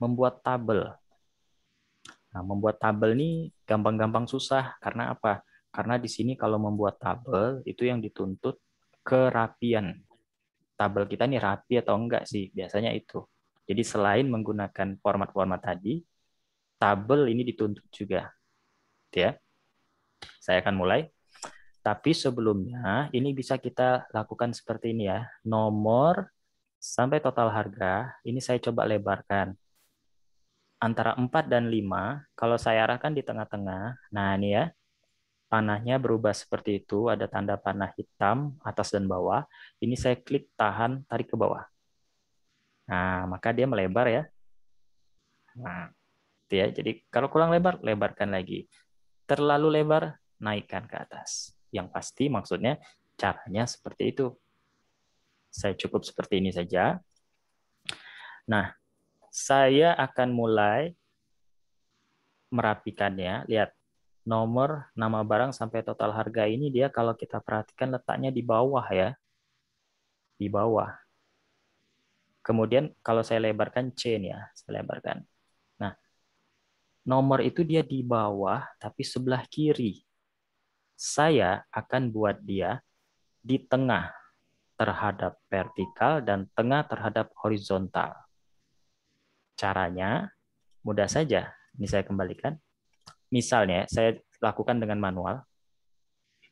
membuat tabel. Nah, membuat tabel ini gampang-gampang susah karena apa? Karena di sini kalau membuat tabel itu yang dituntut kerapian. Tabel kita nih rapi atau enggak sih? Biasanya itu. Jadi selain menggunakan format-format tadi, tabel ini dituntut juga. Ya. Saya akan mulai. Tapi sebelumnya ini bisa kita lakukan seperti ini ya. Nomor sampai total harga, ini saya coba lebarkan. Antara 4 dan 5, kalau saya arahkan di tengah-tengah, nah ini ya, panahnya berubah seperti itu, ada tanda panah hitam atas dan bawah. Ini saya klik tahan, tarik ke bawah. Nah, maka dia melebar ya. Nah, ya. Jadi kalau kurang lebar, lebarkan lagi. Terlalu lebar, naikkan ke atas yang pasti maksudnya caranya seperti itu. Saya cukup seperti ini saja. Nah, saya akan mulai merapikannya. Lihat, nomor, nama barang sampai total harga ini dia kalau kita perhatikan letaknya di bawah ya. Di bawah. Kemudian kalau saya lebarkan chain ya, saya lebarkan. Nah, nomor itu dia di bawah tapi sebelah kiri saya akan buat dia di tengah terhadap vertikal dan tengah terhadap horizontal. Caranya mudah saja. Ini saya kembalikan. Misalnya saya lakukan dengan manual.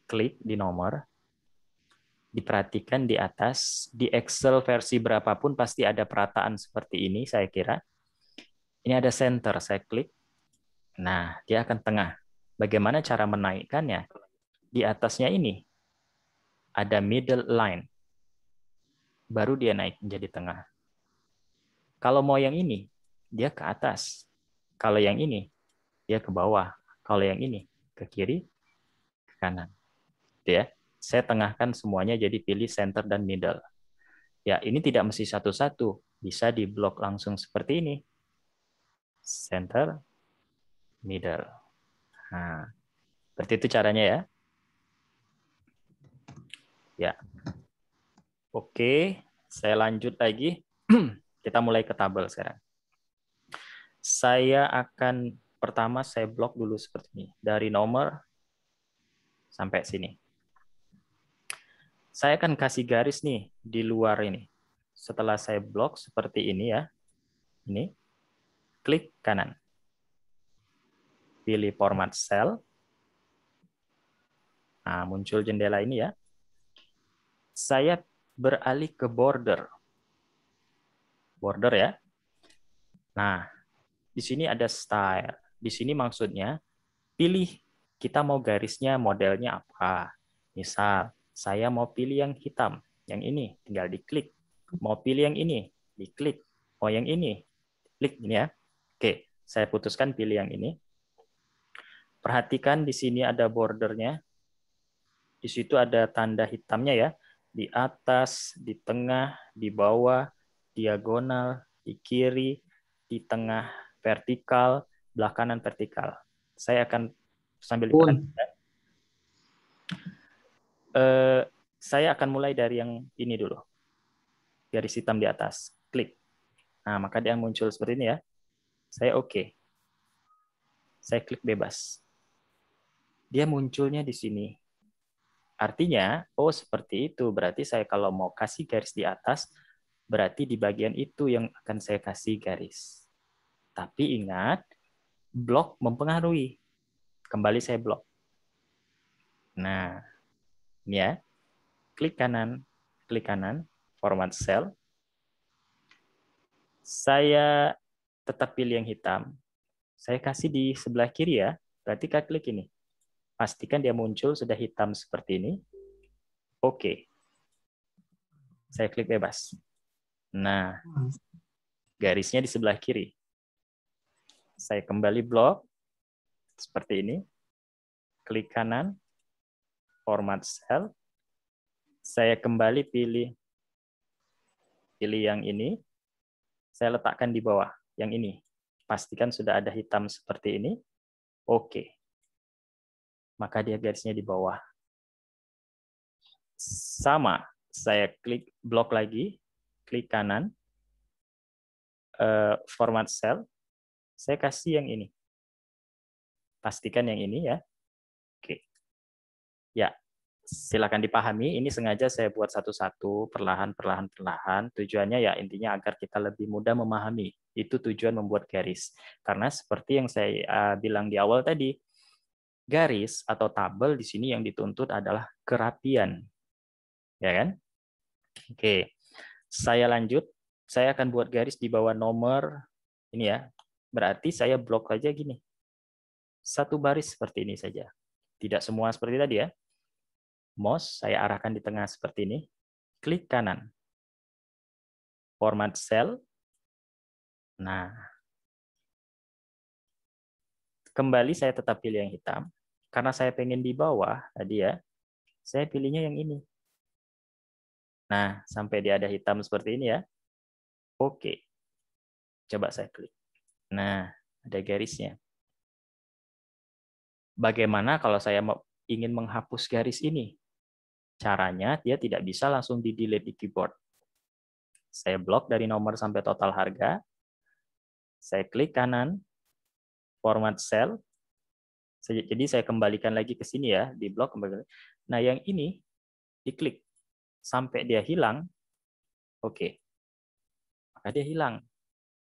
Klik di nomor. Diperhatikan di atas. Di Excel versi berapapun pasti ada perataan seperti ini saya kira. Ini ada center. Saya klik. Nah, dia akan tengah. Bagaimana cara menaikkannya? di atasnya ini ada middle line. Baru dia naik menjadi tengah. Kalau mau yang ini, dia ke atas. Kalau yang ini, dia ke bawah. Kalau yang ini, ke kiri, ke kanan. Gitu ya, saya tengahkan semuanya jadi pilih center dan middle. Ya, ini tidak mesti satu-satu. Bisa di blok langsung seperti ini. Center, middle. Nah, seperti itu caranya ya. Ya. Oke, saya lanjut lagi. Kita mulai ke tabel sekarang. Saya akan pertama saya blok dulu seperti ini dari nomor sampai sini. Saya akan kasih garis nih di luar ini. Setelah saya blok seperti ini ya. Ini. Klik kanan. Pilih format cell. Nah, muncul jendela ini ya saya beralih ke border. Border ya. Nah, di sini ada style. Di sini maksudnya pilih kita mau garisnya modelnya apa. Misal, saya mau pilih yang hitam, yang ini tinggal diklik. Mau pilih yang ini, diklik. Mau yang ini, klik ini ya. Oke, saya putuskan pilih yang ini. Perhatikan di sini ada bordernya. Di situ ada tanda hitamnya ya di atas, di tengah, di bawah, diagonal, di kiri, di tengah, vertikal, belakangan vertikal. Saya akan sambil dipandang. Ya. Uh, eh, saya akan mulai dari yang ini dulu. Garis hitam di atas. Klik. Nah, maka dia muncul seperti ini ya. Saya oke. Okay. Saya klik bebas. Dia munculnya di sini. Artinya, oh seperti itu, berarti saya kalau mau kasih garis di atas, berarti di bagian itu yang akan saya kasih garis. Tapi ingat, blok mempengaruhi. Kembali saya blok. Nah, ini ya. Klik kanan, klik kanan, format cell. Saya tetap pilih yang hitam. Saya kasih di sebelah kiri ya. Berarti klik ini. Pastikan dia muncul sudah hitam seperti ini. Oke. Okay. Saya klik bebas. Nah, garisnya di sebelah kiri. Saya kembali blok seperti ini. Klik kanan, format cell. Saya kembali pilih pilih yang ini. Saya letakkan di bawah yang ini. Pastikan sudah ada hitam seperti ini. Oke maka dia garisnya di bawah. Sama, saya klik blok lagi, klik kanan, eh, format cell, saya kasih yang ini. Pastikan yang ini ya. Oke. Ya, silakan dipahami. Ini sengaja saya buat satu-satu, perlahan, perlahan, perlahan. Tujuannya ya intinya agar kita lebih mudah memahami. Itu tujuan membuat garis. Karena seperti yang saya eh, bilang di awal tadi, garis atau tabel di sini yang dituntut adalah kerapian. Ya kan? Oke. Saya lanjut. Saya akan buat garis di bawah nomor ini ya. Berarti saya blok aja gini. Satu baris seperti ini saja. Tidak semua seperti tadi ya. Mouse saya arahkan di tengah seperti ini. Klik kanan. Format cell. Nah, kembali saya tetap pilih yang hitam. Karena saya pengen di bawah tadi ya, saya pilihnya yang ini. Nah, sampai dia ada hitam seperti ini ya. Oke. Coba saya klik. Nah, ada garisnya. Bagaimana kalau saya ingin menghapus garis ini? Caranya dia tidak bisa langsung di-delete di keyboard. Saya blok dari nomor sampai total harga. Saya klik kanan, format cell. Jadi saya kembalikan lagi ke sini ya di blok. Nah yang ini diklik sampai dia hilang. Oke, okay. maka dia hilang.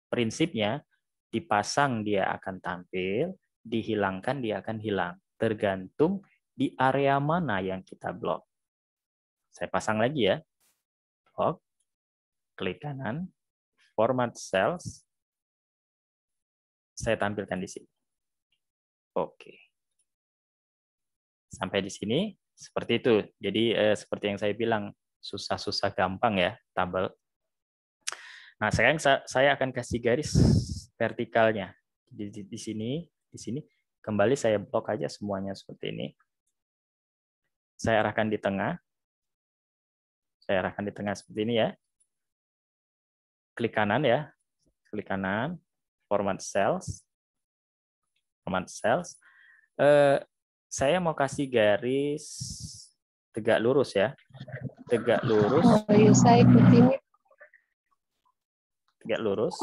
Prinsipnya dipasang dia akan tampil, dihilangkan dia akan hilang. Tergantung di area mana yang kita blok. Saya pasang lagi ya. Blok, klik kanan, format cells, saya tampilkan di sini. Oke. Sampai di sini seperti itu. Jadi eh, seperti yang saya bilang susah-susah gampang ya tabel. Nah, sekarang saya akan kasih garis vertikalnya. Di, di, di sini, di sini kembali saya blok aja semuanya seperti ini. Saya arahkan di tengah. Saya arahkan di tengah seperti ini ya. Klik kanan ya. Klik kanan format sales format sales eh, saya mau kasih garis tegak lurus ya tegak lurus oh, iya, saya ikutin tegak lurus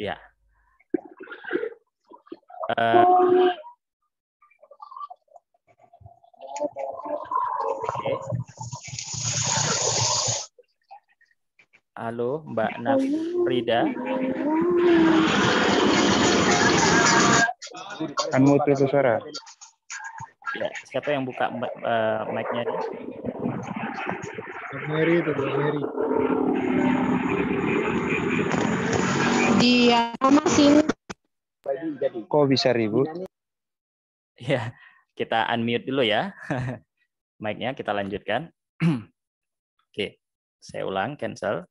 ya eh, okay. Halo, Mbak Naf Kan Unmute itu suara. Ya, siapa yang buka uh, mic-nya? Mary itu, iya, Mary. Dia sih Kok bisa ribut? Ya, kita unmute dulu ya. mic-nya kita lanjutkan. Oke, saya ulang, cancel.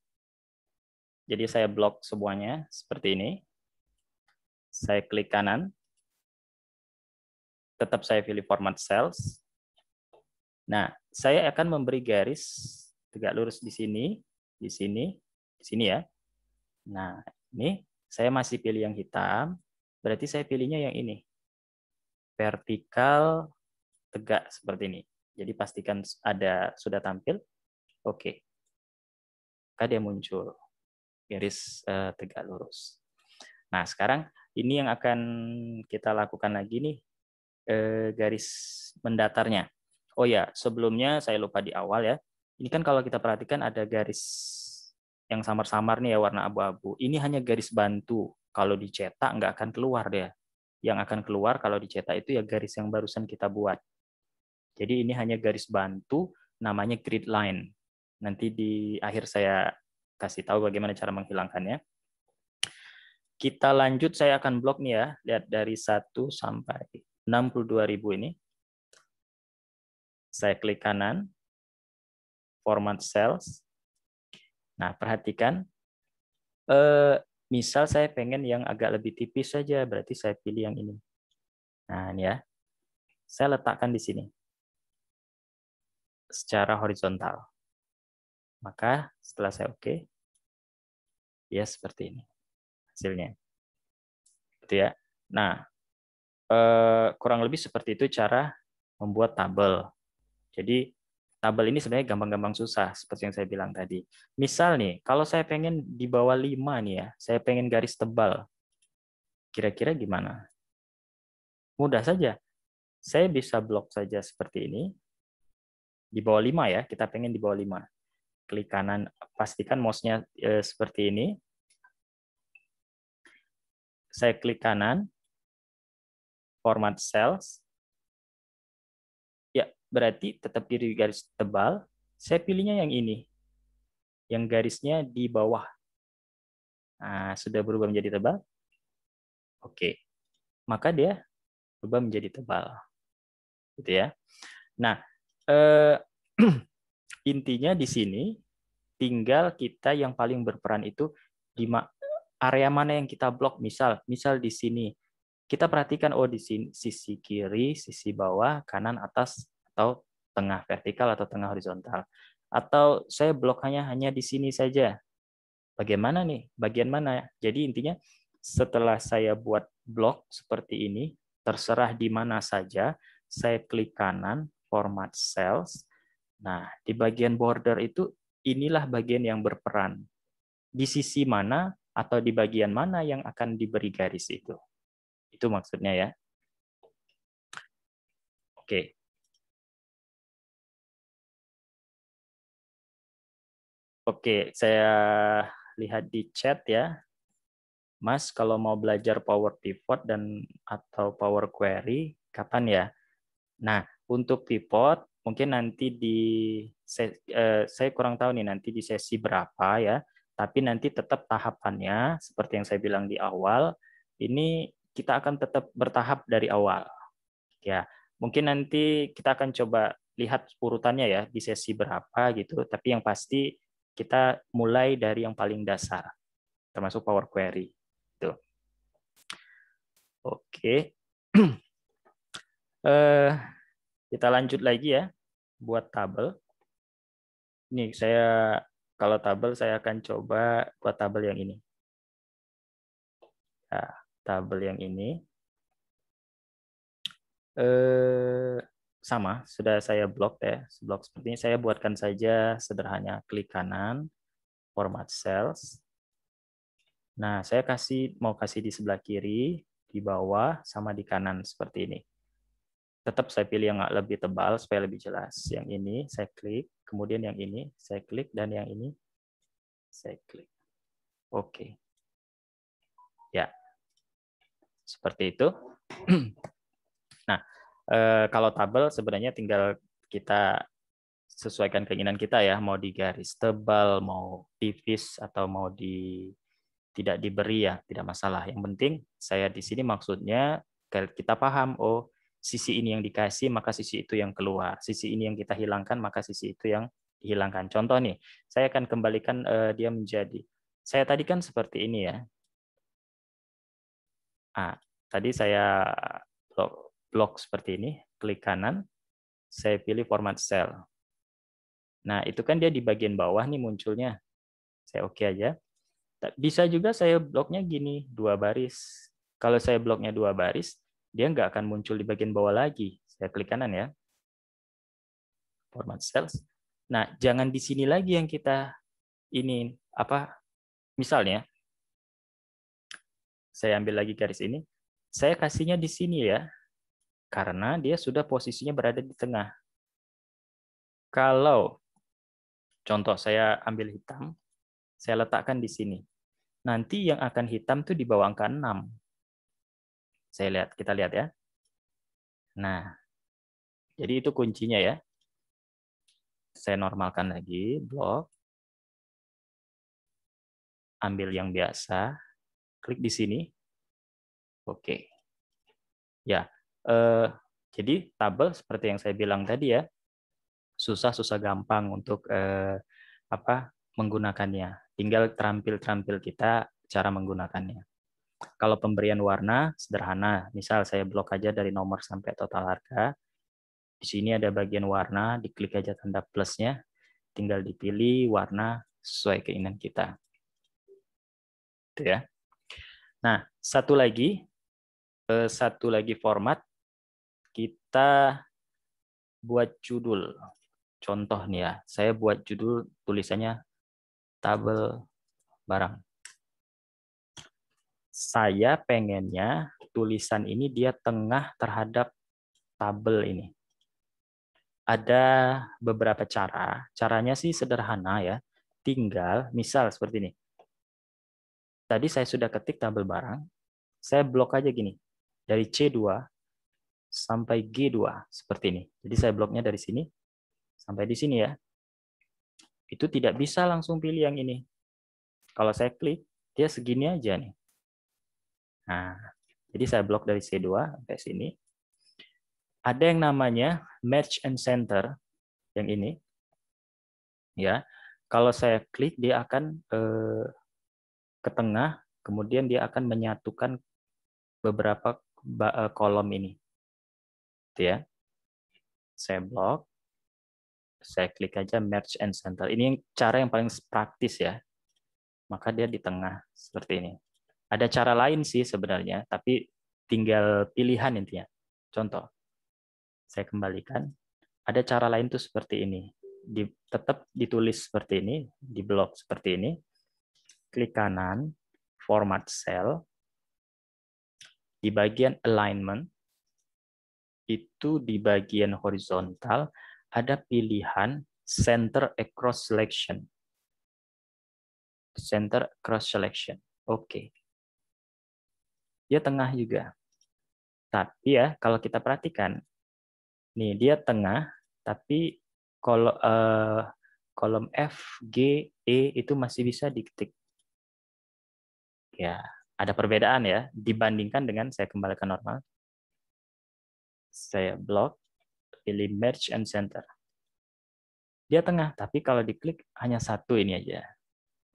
Jadi saya blok semuanya seperti ini. Saya klik kanan. Tetap saya pilih format cells. Nah, saya akan memberi garis tegak lurus di sini, di sini, di sini ya. Nah, ini saya masih pilih yang hitam, berarti saya pilihnya yang ini. Vertikal tegak seperti ini. Jadi pastikan ada sudah tampil. Oke. Maka dia muncul garis uh, tegak lurus. Nah, sekarang ini yang akan kita lakukan lagi nih uh, garis mendatarnya. Oh ya, sebelumnya saya lupa di awal ya. Ini kan kalau kita perhatikan ada garis yang samar-samar nih ya warna abu-abu. Ini hanya garis bantu. Kalau dicetak nggak akan keluar deh. Yang akan keluar kalau dicetak itu ya garis yang barusan kita buat. Jadi ini hanya garis bantu namanya grid line. Nanti di akhir saya kasih tahu bagaimana cara menghilangkannya. Kita lanjut, saya akan blok nih ya. Lihat dari 1 sampai 62.000 ini. Saya klik kanan, format cells. Nah, perhatikan. Eh, misal saya pengen yang agak lebih tipis saja, berarti saya pilih yang ini. Nah, ini ya. Saya letakkan di sini. Secara horizontal. Maka setelah saya oke, okay, ya seperti ini hasilnya. Gitu ya. Nah, eh, kurang lebih seperti itu cara membuat tabel. Jadi tabel ini sebenarnya gampang-gampang susah seperti yang saya bilang tadi. Misal nih, kalau saya pengen di bawah 5 nih ya, saya pengen garis tebal. Kira-kira gimana? Mudah saja. Saya bisa blok saja seperti ini. Di bawah 5 ya, kita pengen di bawah 5 klik kanan, pastikan mouse-nya eh, seperti ini. Saya klik kanan, format cells. Ya, berarti tetap di garis tebal. Saya pilihnya yang ini, yang garisnya di bawah. Nah, sudah berubah menjadi tebal? Oke, maka dia berubah menjadi tebal. Gitu ya. Nah, eh, intinya di sini tinggal kita yang paling berperan itu di ma area mana yang kita blok misal misal di sini kita perhatikan oh di sini sisi kiri sisi bawah kanan atas atau tengah vertikal atau tengah horizontal atau saya blok hanya hanya di sini saja bagaimana nih bagian mana jadi intinya setelah saya buat blok seperti ini terserah di mana saja saya klik kanan format cells Nah, di bagian border itu inilah bagian yang berperan. Di sisi mana atau di bagian mana yang akan diberi garis itu. Itu maksudnya ya. Oke. Oke, saya lihat di chat ya. Mas, kalau mau belajar Power Pivot dan atau Power Query, kapan ya? Nah, untuk pivot mungkin nanti di eh, saya kurang tahu nih nanti di sesi berapa ya, tapi nanti tetap tahapannya seperti yang saya bilang di awal, ini kita akan tetap bertahap dari awal. Ya, mungkin nanti kita akan coba lihat urutannya ya di sesi berapa gitu, tapi yang pasti kita mulai dari yang paling dasar, termasuk Power Query. itu Oke. okay. uh, eh, kita lanjut lagi ya buat tabel. ini saya kalau tabel saya akan coba buat tabel yang ini. Nah, tabel yang ini. Eh, sama, sudah saya blok ya. Blok seperti ini saya buatkan saja sederhana. Klik kanan, format cells. Nah, saya kasih mau kasih di sebelah kiri, di bawah, sama di kanan seperti ini tetap saya pilih yang lebih tebal supaya lebih jelas. Yang ini saya klik, kemudian yang ini saya klik, dan yang ini saya klik. Oke. Okay. Ya. Seperti itu. nah, eh, kalau tabel sebenarnya tinggal kita sesuaikan keinginan kita ya, mau di garis tebal, mau tipis, atau mau di tidak diberi ya, tidak masalah. Yang penting saya di sini maksudnya kita paham, oh sisi ini yang dikasih maka sisi itu yang keluar sisi ini yang kita hilangkan maka sisi itu yang dihilangkan contoh nih saya akan kembalikan uh, dia menjadi saya tadi kan seperti ini ya ah tadi saya blok, blok seperti ini klik kanan saya pilih format cell nah itu kan dia di bagian bawah nih munculnya saya oke okay aja bisa juga saya bloknya gini dua baris kalau saya bloknya dua baris dia nggak akan muncul di bagian bawah lagi. Saya klik kanan ya. Format cells. Nah, jangan di sini lagi yang kita ini apa misalnya saya ambil lagi garis ini. Saya kasihnya di sini ya. Karena dia sudah posisinya berada di tengah. Kalau contoh saya ambil hitam, saya letakkan di sini. Nanti yang akan hitam tuh di bawah angka 6. Saya lihat, kita lihat ya. Nah, jadi itu kuncinya ya. Saya normalkan lagi blok. Ambil yang biasa, klik di sini. Oke. Ya, eh, jadi tabel seperti yang saya bilang tadi ya, susah-susah gampang untuk eh, apa menggunakannya. Tinggal terampil-terampil kita cara menggunakannya. Kalau pemberian warna sederhana, misal saya blok aja dari nomor sampai total harga. Di sini ada bagian warna, diklik aja tanda plusnya, tinggal dipilih warna sesuai keinginan kita. Itu ya. Nah, satu lagi eh, satu lagi format kita buat judul. Contoh nih ya, saya buat judul tulisannya tabel barang saya pengennya tulisan ini dia tengah terhadap tabel ini. Ada beberapa cara. Caranya sih sederhana ya. Tinggal, misal seperti ini. Tadi saya sudah ketik tabel barang. Saya blok aja gini. Dari C2 sampai G2 seperti ini. Jadi saya bloknya dari sini sampai di sini ya. Itu tidak bisa langsung pilih yang ini. Kalau saya klik, dia segini aja nih. Nah, jadi saya blok dari C2 sampai sini. Ada yang namanya match and center yang ini. Ya. Kalau saya klik dia akan eh, ke tengah, kemudian dia akan menyatukan beberapa eh, kolom ini. Gitu ya. Saya blok. Saya klik aja merge and center. Ini cara yang paling praktis ya. Maka dia di tengah seperti ini. Ada cara lain sih sebenarnya, tapi tinggal pilihan intinya. Contoh, saya kembalikan. Ada cara lain tuh seperti ini. Di, tetap ditulis seperti ini, di blok seperti ini. Klik kanan, format cell. Di bagian alignment, itu di bagian horizontal, ada pilihan center across selection. Center across selection. Oke. Okay dia tengah juga. Tapi ya kalau kita perhatikan, nih dia tengah, tapi kalau eh, kolom F, G, E itu masih bisa diketik. Ya, ada perbedaan ya dibandingkan dengan saya kembalikan normal. Saya blok, pilih merge and center. Dia tengah, tapi kalau diklik hanya satu ini aja.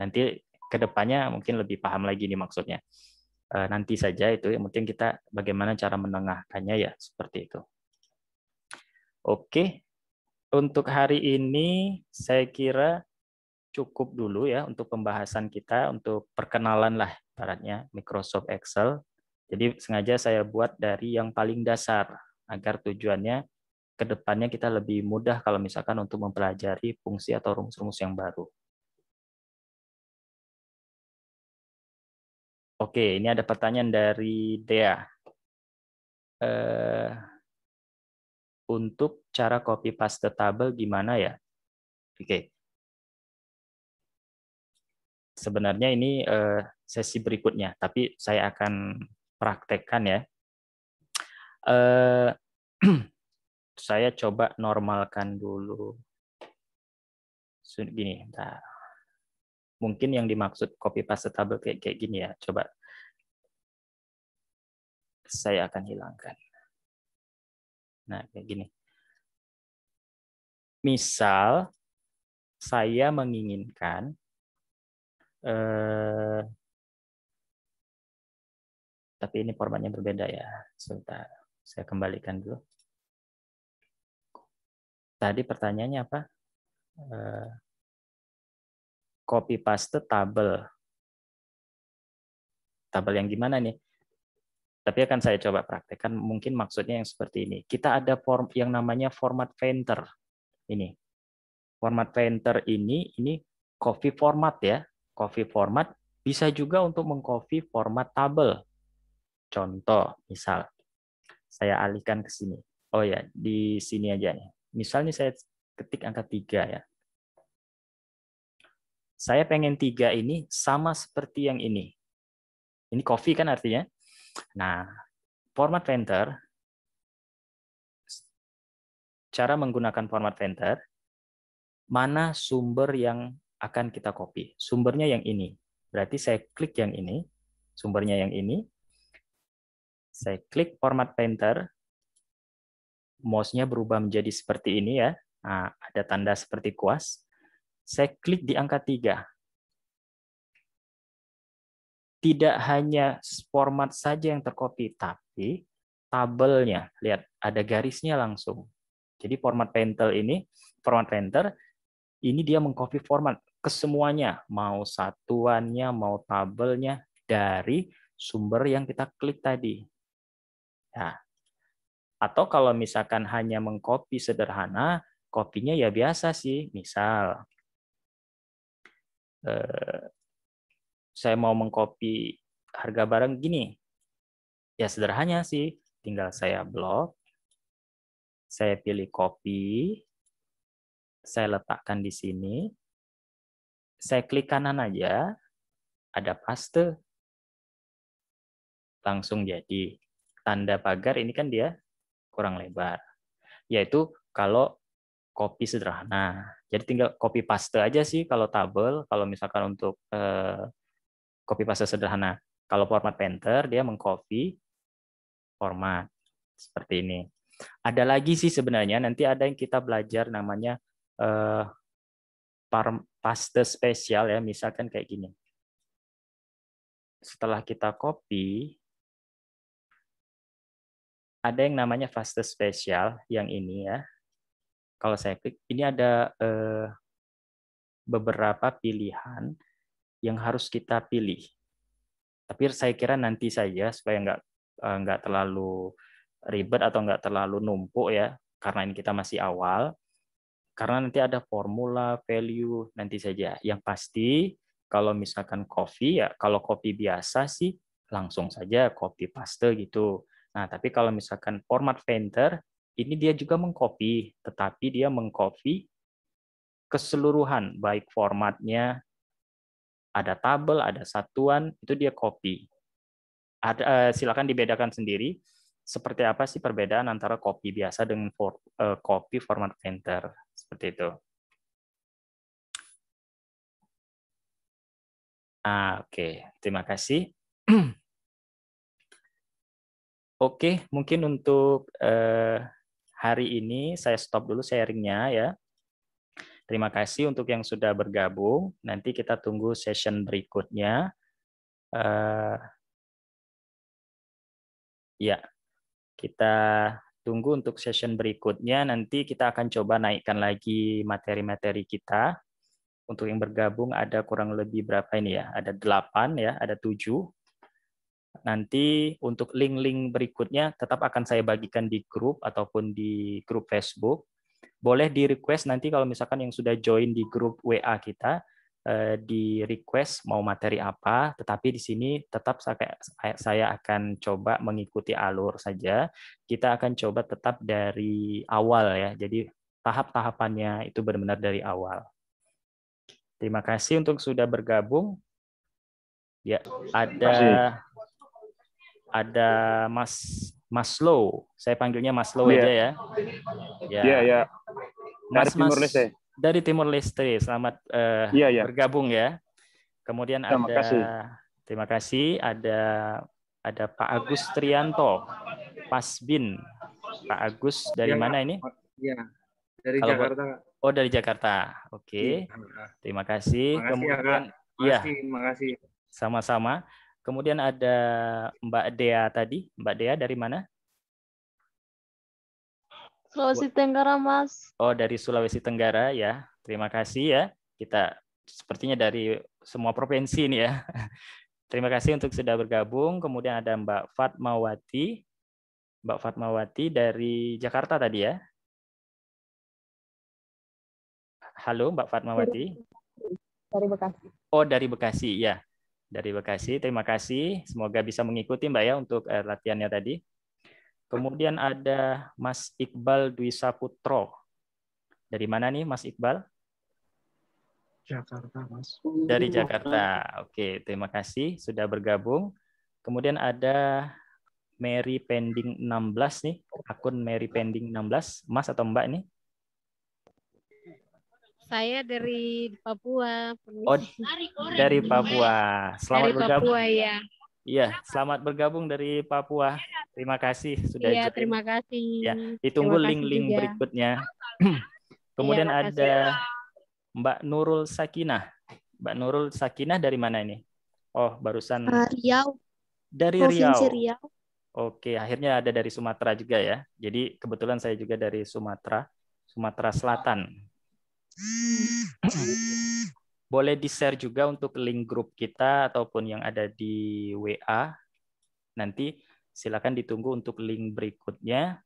Nanti kedepannya mungkin lebih paham lagi ini maksudnya. Eh, nanti saja itu yang penting kita bagaimana cara menengahkannya ya seperti itu. Oke. Untuk hari ini saya kira cukup dulu ya untuk pembahasan kita untuk perkenalan lah baratnya Microsoft Excel. Jadi sengaja saya buat dari yang paling dasar agar tujuannya ke depannya kita lebih mudah kalau misalkan untuk mempelajari fungsi atau rumus-rumus yang baru. Oke, ini ada pertanyaan dari Dea. Uh, untuk cara copy paste tabel gimana ya? Oke. Sebenarnya ini uh, sesi berikutnya, tapi saya akan praktekkan ya. Uh, saya coba normalkan dulu. Gini, bentar mungkin yang dimaksud copy paste tabel kayak, kayak gini ya. Coba saya akan hilangkan. Nah, kayak gini. Misal saya menginginkan eh, tapi ini formatnya berbeda ya. Sebentar, saya kembalikan dulu. Tadi pertanyaannya apa? Eh, copy paste tabel. Tabel yang gimana nih? Tapi akan saya coba praktekkan mungkin maksudnya yang seperti ini. Kita ada form yang namanya format painter. Ini. Format painter ini ini copy format ya. Copy format bisa juga untuk mengcopy format tabel. Contoh, misal saya alihkan ke sini. Oh ya, di sini aja nih. Misalnya saya ketik angka 3 ya saya pengen tiga ini sama seperti yang ini. Ini coffee kan artinya. Nah, format venter, cara menggunakan format venter, mana sumber yang akan kita copy. Sumbernya yang ini. Berarti saya klik yang ini, sumbernya yang ini. Saya klik format painter. Mouse-nya berubah menjadi seperti ini ya. Nah, ada tanda seperti kuas. Saya klik di angka 3. Tidak hanya format saja yang terkopi tapi tabelnya. Lihat, ada garisnya langsung. Jadi format pentel ini, format Painter, ini dia mengcopy format kesemuanya, mau satuannya, mau tabelnya dari sumber yang kita klik tadi. Ya. Atau kalau misalkan hanya mengcopy sederhana, kopinya ya biasa sih. Misal eh, saya mau mengcopy harga barang gini. Ya sederhananya sih, tinggal saya blok, saya pilih copy, saya letakkan di sini, saya klik kanan aja, ada paste, langsung jadi. Tanda pagar ini kan dia kurang lebar, yaitu kalau copy sederhana. Jadi tinggal copy paste aja sih kalau tabel, kalau misalkan untuk eh, copy paste sederhana. Kalau format painter dia mengcopy format seperti ini. Ada lagi sih sebenarnya nanti ada yang kita belajar namanya eh, paste spesial ya, misalkan kayak gini. Setelah kita copy ada yang namanya paste spesial yang ini ya. Kalau saya klik, ini ada eh, beberapa pilihan yang harus kita pilih. Tapi saya kira nanti saja supaya nggak eh, nggak terlalu ribet atau nggak terlalu numpuk ya, karena ini kita masih awal. Karena nanti ada formula, value, nanti saja. Yang pasti kalau misalkan kopi ya, kalau kopi biasa sih langsung saja copy paste gitu. Nah, tapi kalau misalkan format painter ini dia juga mengcopy, tetapi dia mengcopy keseluruhan, baik formatnya, ada tabel, ada satuan, itu dia copy. Ada, eh, silakan dibedakan sendiri, seperti apa sih perbedaan antara copy biasa dengan for, uh, copy format printer seperti itu. Ah, Oke, okay. terima kasih. Oke, okay, mungkin untuk uh, hari ini saya stop dulu sharingnya ya. Terima kasih untuk yang sudah bergabung. Nanti kita tunggu session berikutnya. Uh, ya, kita tunggu untuk session berikutnya. Nanti kita akan coba naikkan lagi materi-materi kita. Untuk yang bergabung ada kurang lebih berapa ini ya? Ada delapan ya, ada tujuh. Nanti untuk link-link berikutnya tetap akan saya bagikan di grup ataupun di grup Facebook. Boleh di request nanti kalau misalkan yang sudah join di grup WA kita eh, di request mau materi apa, tetapi di sini tetap saya akan coba mengikuti alur saja. Kita akan coba tetap dari awal ya. Jadi tahap-tahapannya itu benar-benar dari awal. Terima kasih untuk sudah bergabung. Ya, ada ada Mas Maslow. Saya panggilnya Maslow yeah. aja ya. ya. Iya, yeah. yeah, yeah. Dari Mas, Timur Leste. Dari Timur Leste. Selamat uh, eh, yeah, yeah. bergabung ya. Kemudian terima ada kasih. terima kasih ada ada Pak Agus Trianto, Pasbin. Pak Agus dari ya, mana ini? Iya, dari Kalau Jakarta. Oh, dari Jakarta. Oke. Okay. Ya, terima kasih. terima Kemudian iya. Terima kasih. Ya, iya. Sama-sama. Kemudian ada Mbak Dea tadi. Mbak Dea dari mana? Sulawesi Tenggara, Mas. Oh, dari Sulawesi Tenggara ya. Terima kasih ya. Kita sepertinya dari semua provinsi ini ya. Terima kasih untuk sudah bergabung. Kemudian ada Mbak Fatmawati. Mbak Fatmawati dari Jakarta tadi ya. Halo Mbak Fatmawati. Dari Bekasi. Oh, dari Bekasi ya dari Bekasi. Terima kasih. Semoga bisa mengikuti Mbak ya untuk uh, latihannya tadi. Kemudian ada Mas Iqbal Dwi Saputro. Dari mana nih Mas Iqbal? Jakarta, Mas. Dari Jakarta. Oke, terima kasih sudah bergabung. Kemudian ada Mary Pending 16 nih, akun Mary Pending 16. Mas atau Mbak nih? Saya dari Papua. Oh, dari Papua. Selamat dari bergabung. Papua ya. Iya, selamat bergabung dari Papua. Terima kasih sudah Iya, terima kasih. Ya, ditunggu link-link berikutnya. Iya, Kemudian ya, ada Mbak Nurul Sakinah. Mbak Nurul Sakinah dari mana ini? Oh, barusan eh, Riau. Dari Riau. Riau. Oke, akhirnya ada dari Sumatera juga ya. Jadi kebetulan saya juga dari Sumatera, Sumatera Selatan. Hmm. Boleh di-share juga untuk link grup kita ataupun yang ada di WA. Nanti silakan ditunggu untuk link berikutnya.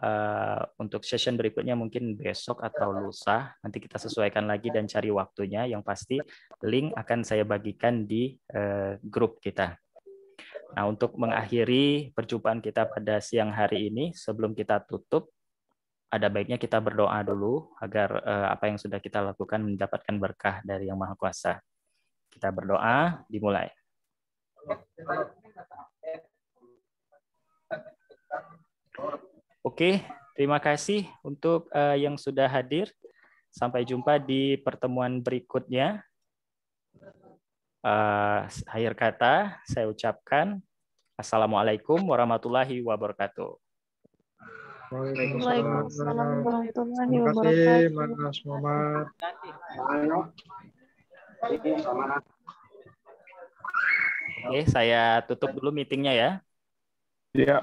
Uh, untuk session berikutnya mungkin besok atau lusa. Nanti kita sesuaikan lagi dan cari waktunya. Yang pasti link akan saya bagikan di uh, grup kita. Nah, untuk mengakhiri perjumpaan kita pada siang hari ini, sebelum kita tutup, ada baiknya kita berdoa dulu agar uh, apa yang sudah kita lakukan mendapatkan berkah dari Yang Maha Kuasa. Kita berdoa, dimulai. Oke, terima kasih untuk uh, yang sudah hadir. Sampai jumpa di pertemuan berikutnya. Uh, akhir kata, saya ucapkan Assalamualaikum warahmatullahi wabarakatuh. Waalaikumsalam warahmatullahi wabarakatuh. Terima kasih Mas Muhammad. Oke, saya tutup dulu meetingnya ya. Ya.